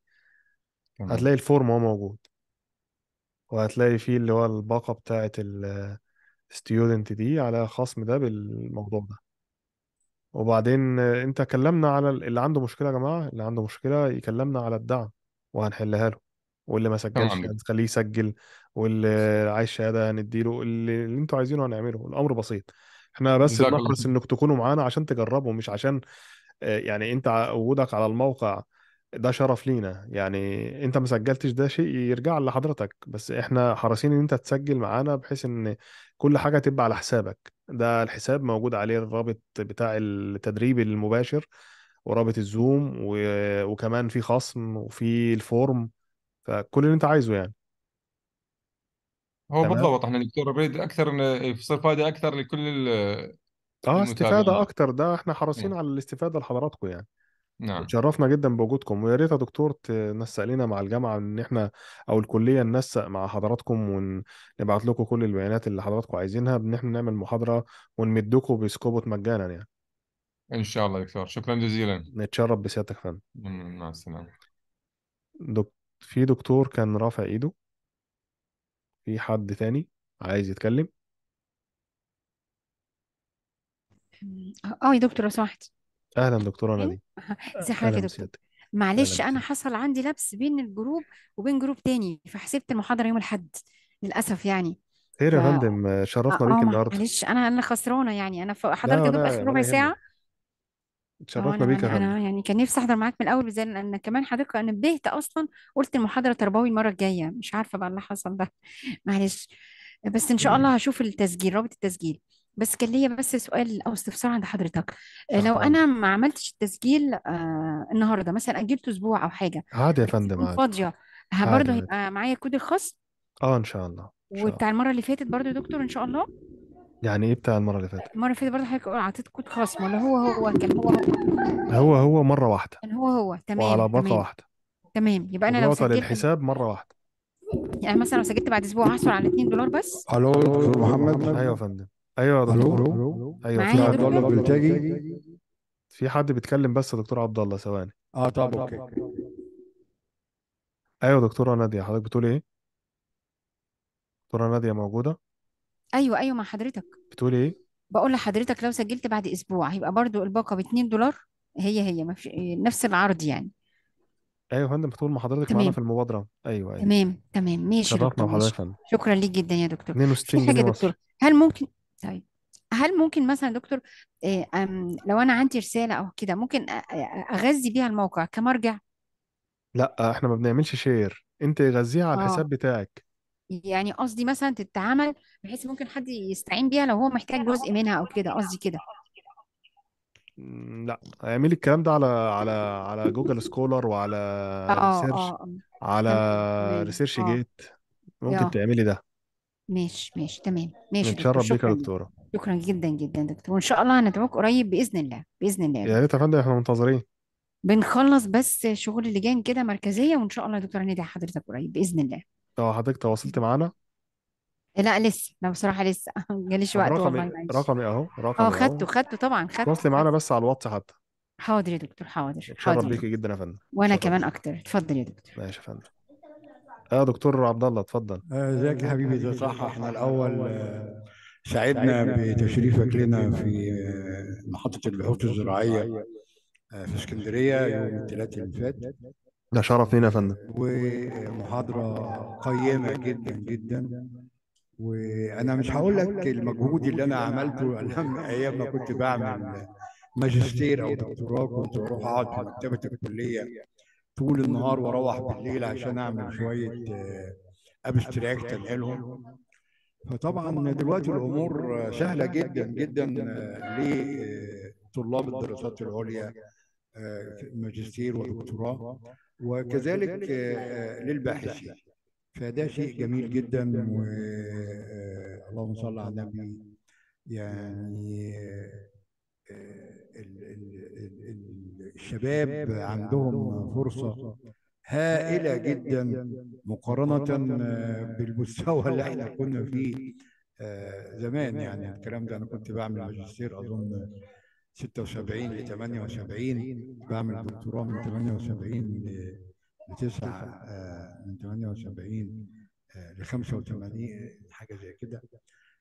تمام هتلاقي الفورم هو موجود وهتلاقي فيه اللي هو الباقة بتاعة الستودنت دي على خصم ده بالموضوع ده وبعدين انت كلمنا على اللي عنده مشكلة يا جماعة اللي عنده مشكلة يكلمنا على الدعم وهنحلها له واللي ما سجلش هنخليه يسجل واللي عايز شهاده هنديله اللي, اللي انتوا عايزينه هنعمله الامر بسيط احنا بس بنحرص انك تكونوا معانا عشان تجربوا مش عشان آه، يعني انت وجودك على الموقع ده شرف لينا يعني انت ما سجلتش ده شيء يرجع لحضرتك بس احنا حريصين ان انت تسجل معانا بحيث ان كل حاجه تبقى على حسابك ده الحساب موجود عليه الرابط بتاع التدريب المباشر ورابط الزوم و... وكمان في خصم وفي الفورم فكل اللي انت عايزه يعني هو بالضبط احنا بريد اكثر يصير فائده اكثر لكل ال- اه استفادة اكثر ده احنا حريصين نعم. على الاستفادة لحضراتكم يعني نعم تشرفنا جدا بوجودكم ويا ريت يا دكتور تنسق لنا مع الجامعة ان احنا او الكلية ننسق مع حضراتكم ونبعت لكم كل البيانات اللي حضراتكم عايزينها ان احنا نعمل محاضرة ونمدكم بسكوبوت مجانا يعني ان شاء الله دكتور شكرا جزيلا نتشرف بسيادتك فندم مع السلامه دكتور في دكتور كان رافع ايده في حد تاني عايز يتكلم اه, آه، يا دكتور لو سمحت اهلا دكتورة أيوه. نادي ازي حضرتك يا اهلا دكتور اهلا معلش انا حصل عندي لبس بين الجروب وبين جروب تاني فحسبت المحاضرة يوم الاحد للاسف يعني خير ف يا فندم آه، شرفنا آه، بيك النهارده معلش انا انا خسرانة يعني انا حضرتك حضرت لا جروب لا اخر ربع ولا ساعة تشرفنا اتشرفنا بيك يا انا انا يعني كان نفسي احضر معاك من الاول بالذات لان كمان حضرتك انا نبهت اصلا قلت المحاضره تربوي المره الجايه مش عارفه بقى اللي حصل ده [laughs] معلش بس ان شاء الله هشوف التسجيل رابط التسجيل بس كان ليا بس سؤال او استفسار عند حضرتك آه، لو انا ما عملتش التسجيل آه النهارده مثلا اجلت اسبوع او حاجه عادي يا فندم تكون عادي فاضيه ها برضه عادي هيبقى معايا الكود الخاص اه ان شاء الله ان شاء وبتاع الله المره اللي فاتت برضه يا دكتور ان شاء الله يعني ايه بتاع المره اللي فاتت المره اللي فاتت برضه حضرتك اعطيت كود خاص ما ولا هو هو كان هو هو هو هو مره واحده كان هو هو تمام وعلى باقه تمام واحده تمام يبقى انا لو سجلت للحساب مره واحده يعني مثلا لو سجلت بعد اسبوع هحصل على 2 دولار بس الو دكتور محمد ايوه يا فندم ايوه يا دكتور الو ايوه في عبد الله بلتاجي في حد بيتكلم بس يا دكتور عبد الله ثواني اه طب اوكي ايوه دكتوره ناديه حضرتك بتقول ايه دكتوره ناديه موجوده ايوه ايوه مع حضرتك بتقول ايه بقول لحضرتك لو سجلت بعد اسبوع هيبقى برضو الباقه ب 2 دولار هي هي ما نفس العرض يعني ايوه يا فندم بتقول مع حضرتك معانا تمام في المبادره ايوه ايوه تمام تمام ماشي يا شرفنا دكتور ماشي بحضرتك يا فندم شكرا ليك جدا يا دكتور في حاجه جنيه يا مصري دكتور هل ممكن طيب هل ممكن مثلا يا دكتور آه، لو انا عندي رساله او كده ممكن اغذي بيها الموقع كمرجع لا احنا ما بنعملش شير انت غذيها على اه الحساب بتاعك يعني قصدي مثلا تتعمل بحيث ممكن حد يستعين بيها لو هو محتاج جزء منها او كده قصدي كده لا اعملي الكلام ده على على على جوجل سكولر وعلى اه ريسيرش آه،, اه على تمام ريسيرش اه جيت ممكن اه تعملي ده ماشي ماشي تمام ماشي يا دكتور نتشرف بيك يا شكرا دكتورة شكرا جدا جدا دكتور وان شاء الله هندعوك قريب باذن الله باذن الله يا يا ريت دكتور يا فندم احنا منتظرين بنخلص بس شغل اللجان كده مركزيه وان شاء الله يا دكتور هندعي حضرتك قريب باذن الله طب حضرتك تواصلت معانا لا لسه لا بصراحة لسه [laughs] مجاليش وقت وقت والله رقمي معلش رقمي اهو اه رقمي اهو خدته خدته طبعا خدته تواصلي معانا خدته بس على الواتس حتى حاضر يا دكتور حاضر اتشرف حاضر يا بيكي جدا يا فندم وانا اتشرف كمان بيكي اكتر اتفضل يا دكتور ماشي يا فندم اه دكتور عبد الله اتفضل آه، ازيك يا حبيبي ده صح احنا الاول آه، سعدنا بتشريفك لنا في آه، محطة البحوث الزراعية في اسكندرية يوم الثلاثاء اللي فات ده شرف لينا يا فندم ومحاضرة قيمة جدا جدا وأنا مش هقول لك المجهود اللي أنا عملته أيام ما كنت بعمل ماجستير أو دكتوراه كنت بروح أقعد في مكتبة الكلية طول النهار وأروح بالليل عشان أعمل شوية آه، أبستراكت لهم فطبعا دلوقتي الأمور سهلة جدا جدا آه، لطلاب الدراسات العليا آه، ماجستير ودكتوراه وكذلك آه، آه، آه، للباحثين فده شيء جميل جدا و اللهم صل على النبي يعني الشباب عندهم فرصه هائله جدا مقارنه بالمستوى اللي احنا كنا فيه زمان يعني, يعني الكلام ده انا كنت بعمل ماجستير اظن 76 ل 78 بعمل دكتوراه من 78 ل 9 آه، من 78 آه، ل 85 حاجه زي كده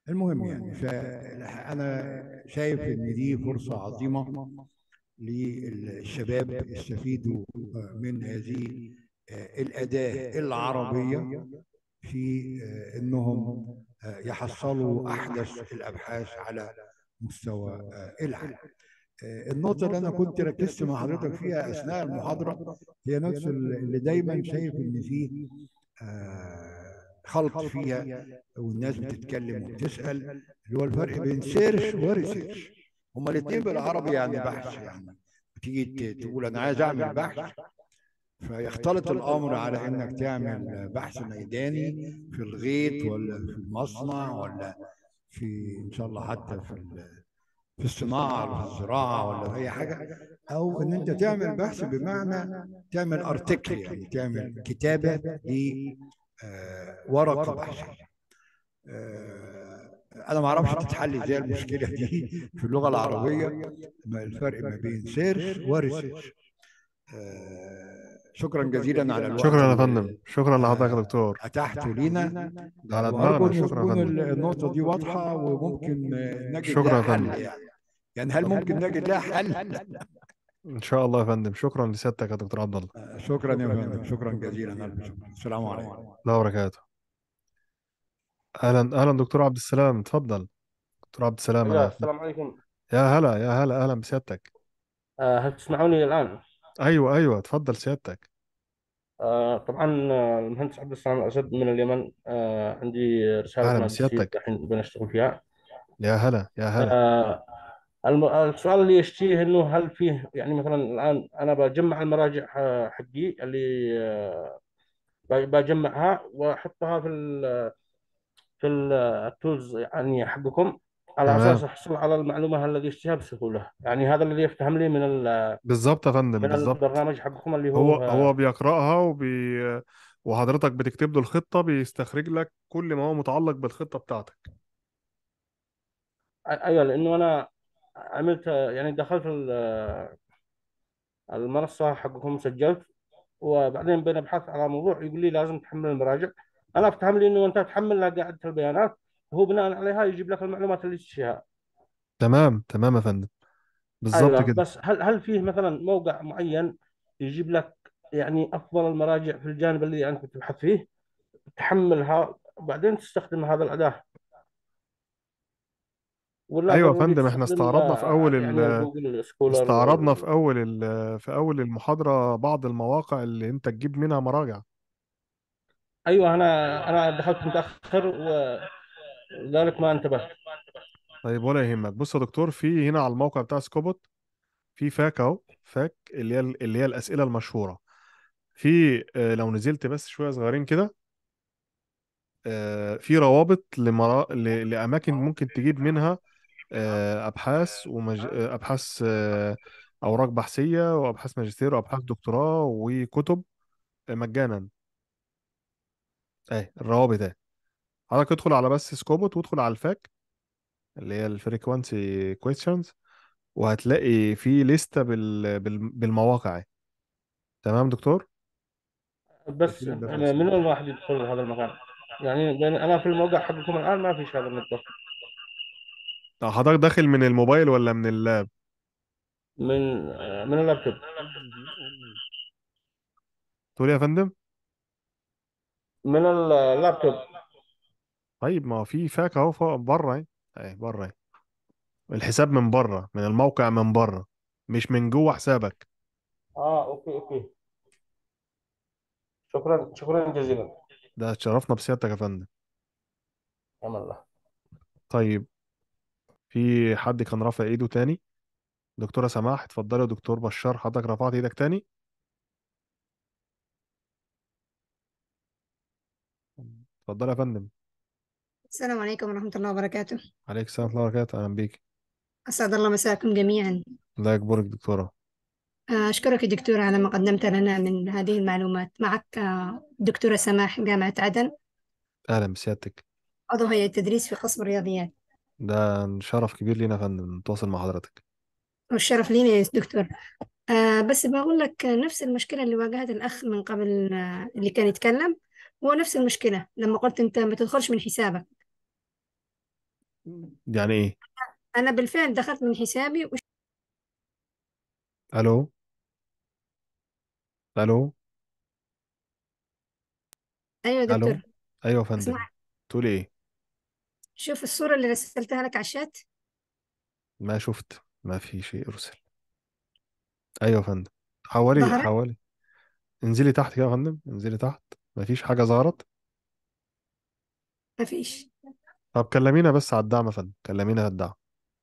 المهم يعني فانا شايف ان دي فرصه عظيمه للشباب يستفيدوا من هذه آه، الاداه العربيه في انهم يحصلوا احدث الابحاث على مستوى آه، العالم آه، النقطه اللي انا كنت ركزت مع حضرتك فيها اثناء المحاضره هي نفس اللي دايما شايف ان فيه آه، خلط فيها والناس بتتكلم وبتسال اللي هو الفرق بين سيرش وريسيرش هما الاثنين بالعربي يعني بحث يعني بتيجي يعني. تقول انا عايز اعمل بحث فيختلط الامر على انك تعمل بحث ميداني في الغيط ولا في المصنع ولا في ان شاء الله حتى في في الصناعه ولا في الزراعه ولا في اي حاجه او ان انت تعمل بحث بمعنى تعمل ارتكل يعني تعمل كتابه ل آه، ورقه بحثيه آه، انا ما اعرفش تتحل ازاي المشكله دي في اللغه العربيه الفرق ما بين سيرش وريسيرش شكرا جزيلا على الوقت شكرا يا فندم شكرا لحضرتك يا دكتور اتحت لينا على دماغك شكرا يا فندم النقطه دي واضحه وممكن نجد شكرا يا فندم يعني. يعني هل ممكن نجد لها حل؟ ان شاء الله يا فندم شكرا لسيادتك يا دكتور عبد الله شكرا يا فندم شكرا جزيلا شكرا السلام عليكم الله وبركاته اهلا اهلا دكتور عبد السلام تفضل دكتور عبد السلام السلام عليكم يا هلا يا هلا اهلا بسيادتك آه، هل تسمعوني الان؟ ايوه ايوه تفضل سيادتك آه، طبعا آه، المهندس عبد السلام الاسد من اليمن آه، عندي رساله أهلا ماجستير بسيادتك الحين بنشتغل فيها يا هلا يا هلا السؤال اللي يشتيه انه هل فيه يعني مثلا الان انا بجمع المراجع حقي اللي بجمعها واحطها في الـ في التولز يعني حقكم على تمام اساس احصل على المعلومه الذي اشتهى بسهوله يعني هذا الذي يفتهم لي من ال- بالظبط يا فندم من بالظبط البرنامج حقكم اللي هو هو هو بيقرأها وبي... وحضرتك بتكتب له الخطة بيستخرج لك كل ما هو متعلق بالخطة بتاعتك ايوه لانه انا عملت يعني دخلت المنصه حقكم سجلت وبعدين بنبحث على موضوع يقول لي لازم تحمل المراجع انا افتهم لي انه انت تحمل قاعده البيانات هو بناء عليها يجيب لك المعلومات اللي تشتهيها تمام تمام يا فندم بالظبط أيوة كده بس هل هل فيه مثلا موقع معين يجيب لك يعني افضل المراجع في الجانب اللي انت تبحث فيه تحملها وبعدين تستخدم هذا الاداه ولا ايوه يا ضروري فندم احنا تستخدم استعرضنا في اول يعني ال يعني جوجل سكولر استعرضنا في اول ال في اول المحاضرة بعض المواقع اللي انت تجيب منها مراجع ايوه انا انا دخلت متاخر و لذلك ما انتبهت طيب ولا يهمك بص يا دكتور في هنا على الموقع بتاع سكوبوت في فاك اهو فاك اللي هي اللي هي الاسئله المشهوره في آه، لو نزلت بس شويه صغيرين كده آه، في روابط لمرا... لاماكن ممكن تجيب منها آه، ابحاث ومج... ابحاث اوراق بحثيه وابحاث ماجستير وابحاث دكتوراه وكتب مجانا اهي الروابط اهي حضرتك ادخل على بس سكوبوت وادخل على الفاك اللي هي الفريكوانسي كويستشنز وهتلاقي في ليستة بال... بال... بالمواقع تمام دكتور؟ بس انا من الواحد يدخل هذا المكان؟ يعني انا في الموقع حقكم الان ما فيش هذا النتورك حضرتك داخل من الموبايل ولا من اللاب؟ من من اللابتوب تقول يا فندم؟ من اللابتوب طيب ما هو في فاكهه اهو فوق- بره اهي اهي بره اهي الحساب من بره من الموقع من بره مش من جوه حسابك اه اوكي اوكي شكرا شكرا جزيلا ده تشرفنا بسيادتك يا فندم تمام الله طيب في حد كان رافع ايده تاني دكتورة سماح اتفضلي دكتور بشار حضرتك رفعت ايدك تاني اتفضلي يا فندم السلام عليكم ورحمة الله وبركاته عليك السلام ورحمة الله وبركاته أهلا بيك أسعد الله مساكم جميعا الله يكبرك دكتورة آه، أشكرك يا دكتورة على ما قدمت لنا من هذه المعلومات معك آه، دكتورة سماح جامعة عدن أهلا بسيادتك عضو هيئة التدريس في قسم الرياضيات ده شرف كبير لينا فن فندم نتواصل مع حضرتك والشرف لينا يا دكتور آه بس بقول لك آه، نفس المشكلة اللي واجهت الأخ من قبل اللي كان يتكلم هو نفس المشكلة لما قلت أنت ما تدخلش من حسابك يعني ايه انا بالفعل دخلت من حسابي وش... الو الو ايوه يا الو دكتور ايوه يا فندم تقولي ايه شوف الصورة اللي رسلتها لك على الشات ما شفت ما في شيء ارسل ايوه يا فندم حوالي ظهرت حوالي انزلي تحت كده يا فندم انزلي تحت ما فيش حاجة ظهرت ما فيش طب كلمينا بس على الدعم يا فندم كلمينا على الدعم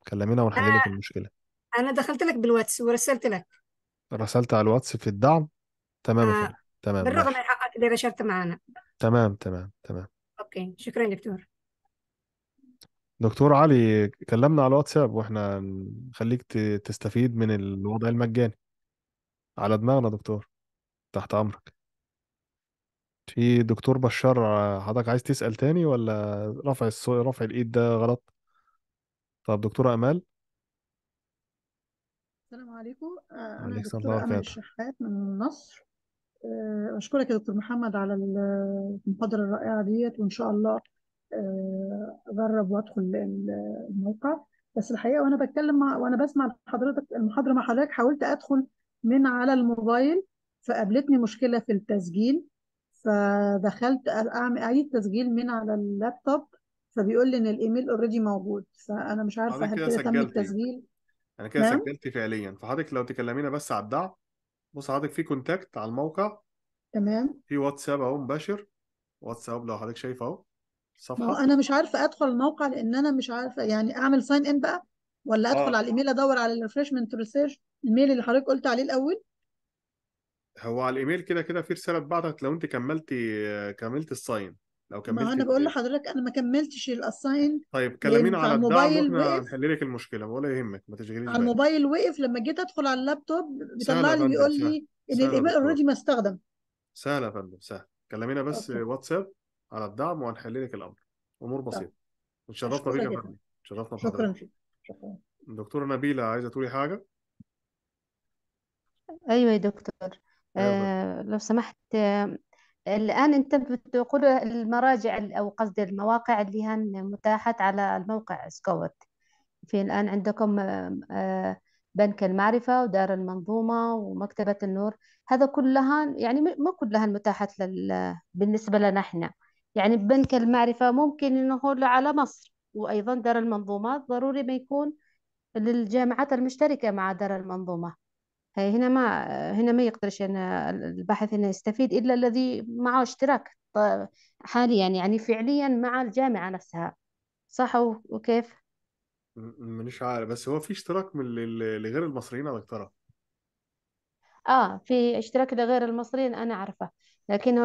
كلمينا ونحل لك المشكلة انا دخلت لك بالواتس ورسلت لك رسلت على الواتس في الدعم تمام يا آه فندم تمام بالرغم من حقك اللي نشرت معانا تمام تمام تمام اوكي شكرا دكتور دكتور علي كلمنا على الواتساب واحنا نخليك تستفيد من الوضع المجاني على دماغنا دكتور تحت أمرك في دكتور بشار حضرتك عايز تسأل تاني ولا رفع السو... رفع الإيد ده غلط طب دكتورة أمال السلام عليكم آه، أنا عليكم السلام دكتورة ورحمة أمل الله الشحات من النصر آه، أشكرك يا دكتور محمد على المحاضرة الرائعة ديت وإن شاء الله آه، أجرب وأدخل الموقع بس الحقيقة وأنا بتكلم مع وأنا بسمع حضرتك المحاضرة مع حضرتك حاولت أدخل من على الموبايل فقابلتني مشكلة في التسجيل فدخلت اعمل اعيد تسجيل من على اللابتوب فبيقول لي ان الايميل اوريدي موجود فانا مش عارفه هل كده تم التسجيل انا يعني كده نعم؟ سجلت فعليا فحضرتك لو تكلمينا بس على الدعم بص حضرتك في كونتاكت على الموقع تمام في واتساب اهو مباشر واتساب لو حضرتك شايفه اهو صفحه انا مش عارفه ادخل الموقع لان انا مش عارفه يعني اعمل ساين ان بقى ولا ادخل آه. على الايميل ادور على الريفرشمنت ريسيرش الميل اللي حضرتك قلت عليه الاول هو على الايميل كده كده في رساله اتبعتت لو انت كملتي كملتي الساين لو كملتي ما انا بقول لحضرتك انا ما كملتش الاساين طيب كلمينا على الدعم واحنا لك المشكله ولا يهمك ما تشغليش على الموبايل وقف لما جيت ادخل على اللابتوب بيطلع لي بيقول لي ان الايميل اوريدي ما استخدم سهل يا فندم سهل كلمينا بس أوكي. واتساب على الدعم وهنحل لك الامر امور بسيطه اتشرفنا بيك يا فندم اتشرفنا بحضرتك شكرا شكرا دكتوره نبيله عايزه تقولي حاجه ايوه يا دكتور ايوه آه، لو سمحت آه، الآن أنت بتقول المراجع أو قصدي المواقع اللي هن متاحة على الموقع سكوت في الآن عندكم آه، بنك المعرفة ودار المنظومة ومكتبة النور هذا كلها يعني ما كلها متاحة لل... بالنسبة لنا احنا يعني بنك المعرفة ممكن انه على مصر وأيضا دار المنظومات ضروري ما يكون للجامعات المشتركة مع دار المنظومة هنا ما هنا ما يقدرش أنا الباحث انه يستفيد إلا الذي معه اشتراك حاليا يعني فعليا مع الجامعة نفسها صح وكيف؟ مش عارف بس هو في اشتراك من لغير المصريين على دكتورة اه في اشتراك لغير المصريين انا اعرفه لكن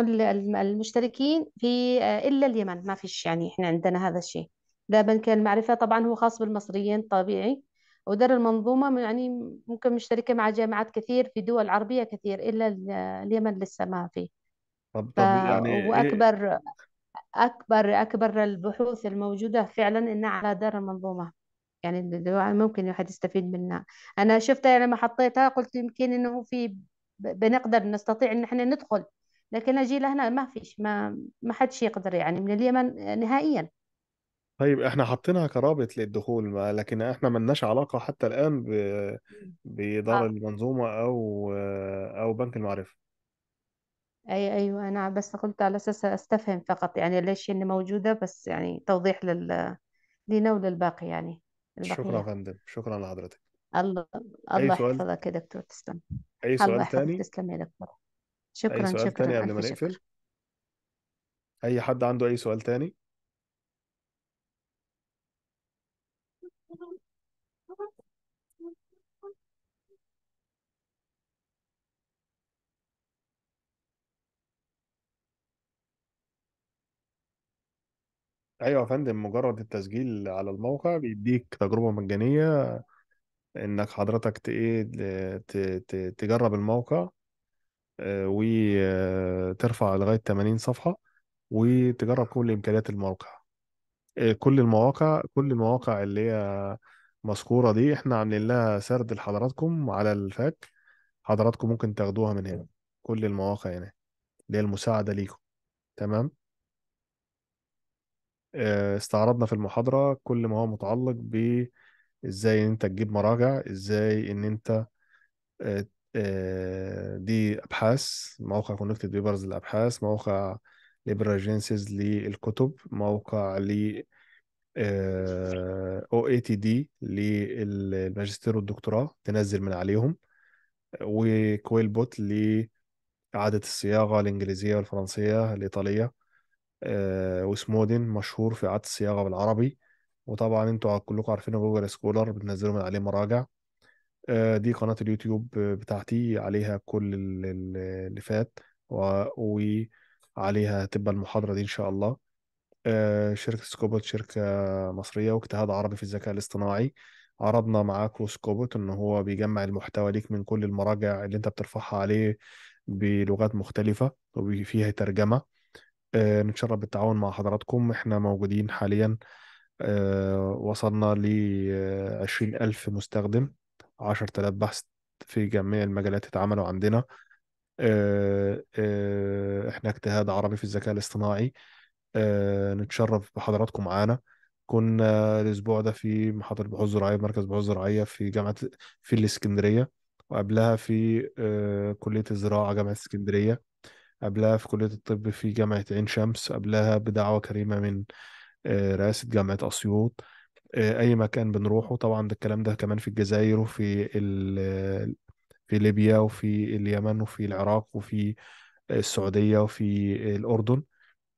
المشتركين في آه، الا اليمن ما فيش يعني احنا عندنا هذا الشيء لا بنك المعرفه طبعا هو خاص بالمصريين طبيعي ودار المنظومة يعني ممكن مشتركة مع جامعات كثير في دول عربية كثير إلا اليمن لسه ما فيه طب ف... طب يعني إيه؟ وأكبر أكبر أكبر البحوث الموجودة فعلا إنها على دار المنظومة يعني ممكن الواحد يستفيد منها أنا شفتها يعني لما حطيتها قلت يمكن إنه في بنقدر نستطيع إن إحنا ندخل لكن أجي لهنا ما فيش ما ما حدش يقدر يعني من اليمن نهائيا طيب احنا حاطينها كرابط للدخول ما لكن احنا ملناش علاقة حتى الآن ب... بإدارة اه المنظومة أو أو بنك المعرفة اي ايوه انا بس قلت على اساس استفهم فقط يعني ليش اني موجودة بس يعني توضيح لل لينا وللباقي يعني شكرا يا البقية فندم شكرا لحضرتك الله أي الله سؤال يحفظك يا دكتور تسلم أي الله سؤال يحفظك تسلم يا دكتور أي شكرا سؤال تاني شكرا قبل ما ألف شكر نقفل أي حد عنده أي سؤال تاني ايوه يا فندم مجرد التسجيل على الموقع بيديك تجربة مجانية انك حضرتك ت- ايه تجرب الموقع آه، وترفع آه، لغاية 80 صفحة وتجرب كل إمكانيات الموقع آه، كل المواقع كل المواقع اللي هي مذكورة دي احنا عاملين لها سرد لحضراتكم على الفاك حضراتكم ممكن تاخدوها من هنا كل المواقع هنا اللي هي المساعدة ليكم تمام آه، استعرضنا في المحاضرة كل ما هو متعلق بإزاي ازاي ان انت تجيب مراجع ازاي ان انت آه، آه، دي ابحاث موقع كونكتد بيبرز للابحاث موقع ليبراجينسيز للكتب موقع ل او اي تي دي للماجستير والدكتوراه تنزل من عليهم وكويل بوت لإعادة الصياغة الإنجليزية والفرنسية الإيطالية آه، وسمودين إيه مشهور في إعادة الصياغة بالعربي وطبعا انتوا كلكم عارفين جوجل سكولر بتنزلوا من عليه مراجع آه، دي قناة اليوتيوب بتاعتي عليها كل اللي فات وعليها تبقى المحاضرة دي إن شاء الله آه، شركة سكوبوت شركة مصرية واجتهاد عربي في الذكاء الاصطناعي عرضنا معاكم سكوبوت إن هو بيجمع المحتوى ليك من كل المراجع اللي أنت بترفعها عليه بلغات مختلفة وفيها ترجمة آه، نتشرف بالتعاون مع حضراتكم احنا موجودين حاليا آه، وصلنا ل آه، ألف مستخدم 10000 بحث في جميع المجالات اتعملوا عندنا احنا اجتهاد عربي في الذكاء الاصطناعي نتشرف بحضراتكم معانا كنا الاسبوع ده في محاضره بحوث زراعيه مركز بحوث زراعيه في جامعه في الاسكندريه وقبلها في كليه الزراعه جامعه اسكندريه قبلها في كلية الطب في جامعة عين شمس قبلها بدعوة كريمة من آه، رئاسة جامعة أسيوط آه، أي مكان بنروحه طبعا ده الكلام ده كمان في الجزائر وفي في ليبيا وفي اليمن وفي العراق وفي آه، السعودية وفي الأردن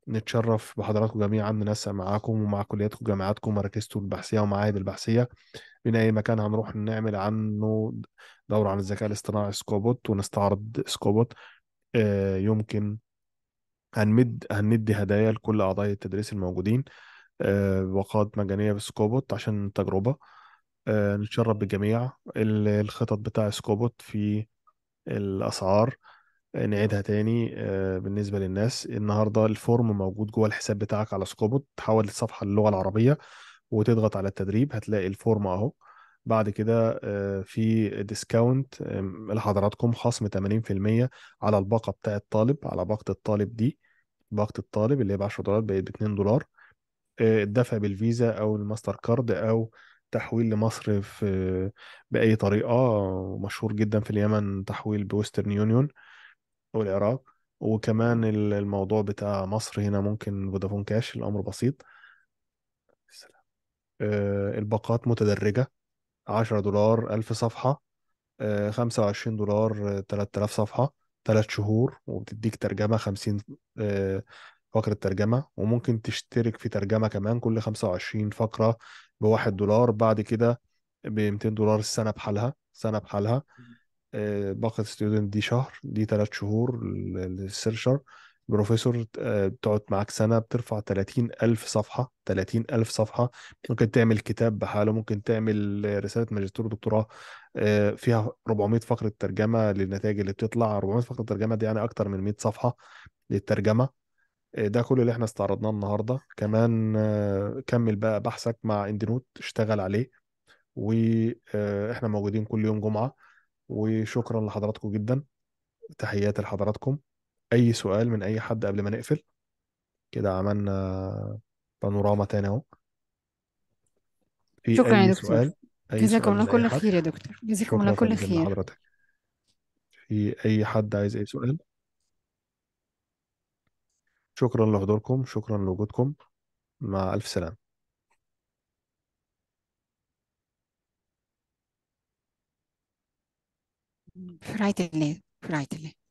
نتشرف بحضراتكم جميعا ننسق معاكم ومع كلياتكم جامعاتكم ومراكزكم البحثية ومعاهد البحثية من أي مكان هنروح نعمل عنه دورة عن الذكاء الاصطناعي سكوبوت ونستعرض سكوبوت آه، يمكن هنمد هندي هدايا لكل أعضاء التدريس الموجودين آه، وقاد مجانية بسكوبوت عشان تجربة آه، نتشرف بالجميع الخطط بتاع سكوبوت في الأسعار نعيدها تاني بالنسبة للناس النهاردة الفورم موجود جوه الحساب بتاعك على سكوبوت تحول الصفحة للغة العربية وتضغط على التدريب هتلاقي الفورم أهو بعد كده آه، في ديسكاونت لحضراتكم خصم 80% على الباقه بتاع الطالب على باقه الطالب دي باقه الطالب اللي هي ب 10 دولار بقت ب 2 دولار آه، الدفع بالفيزا او الماستر كارد او تحويل لمصر في باي طريقه مشهور جدا في اليمن تحويل بويسترن يونيون او العراق وكمان الموضوع بتاع مصر هنا ممكن فودافون كاش الامر بسيط آه، الباقات متدرجه 10 دولار 1000 صفحة 25 آه، دولار 3000 آه، صفحة 3 شهور وبتديك ترجمة 50 آه، فقرة ترجمة وممكن تشترك في ترجمة كمان كل 25 فقرة بواحد دولار بعد كده ب 200 دولار السنة بحالها سنة بحالها باقة ستودنت دي شهر دي 3 شهور للسيرشر بروفيسور بتقعد آه، معاك سنة بترفع 30 ألف صفحة 30 ألف صفحة ممكن تعمل كتاب بحاله ممكن تعمل رسالة ماجستير ودكتوراه آه، فيها 400 فقرة ترجمة للنتائج اللي بتطلع 400 فقرة ترجمة دي يعني أكتر من 100 صفحة للترجمة آه، ده كل اللي احنا استعرضناه النهاردة كمان كمل بقى بحثك مع اندينوت اشتغل عليه واحنا موجودين كل يوم جمعة وشكرا لحضراتكم جدا تحياتي لحضراتكم اي سؤال من اي حد قبل ما نقفل كده عملنا بانوراما تاني اهو في شكرا يا دكتور سؤال اي جزاكم الله كل خير يا دكتور جزاكم الله كل خير لحضرتك في اي حد عايز اي سؤال شكرا لحضوركم شكرا لوجودكم مع الف سلامة في رعاية الله في الله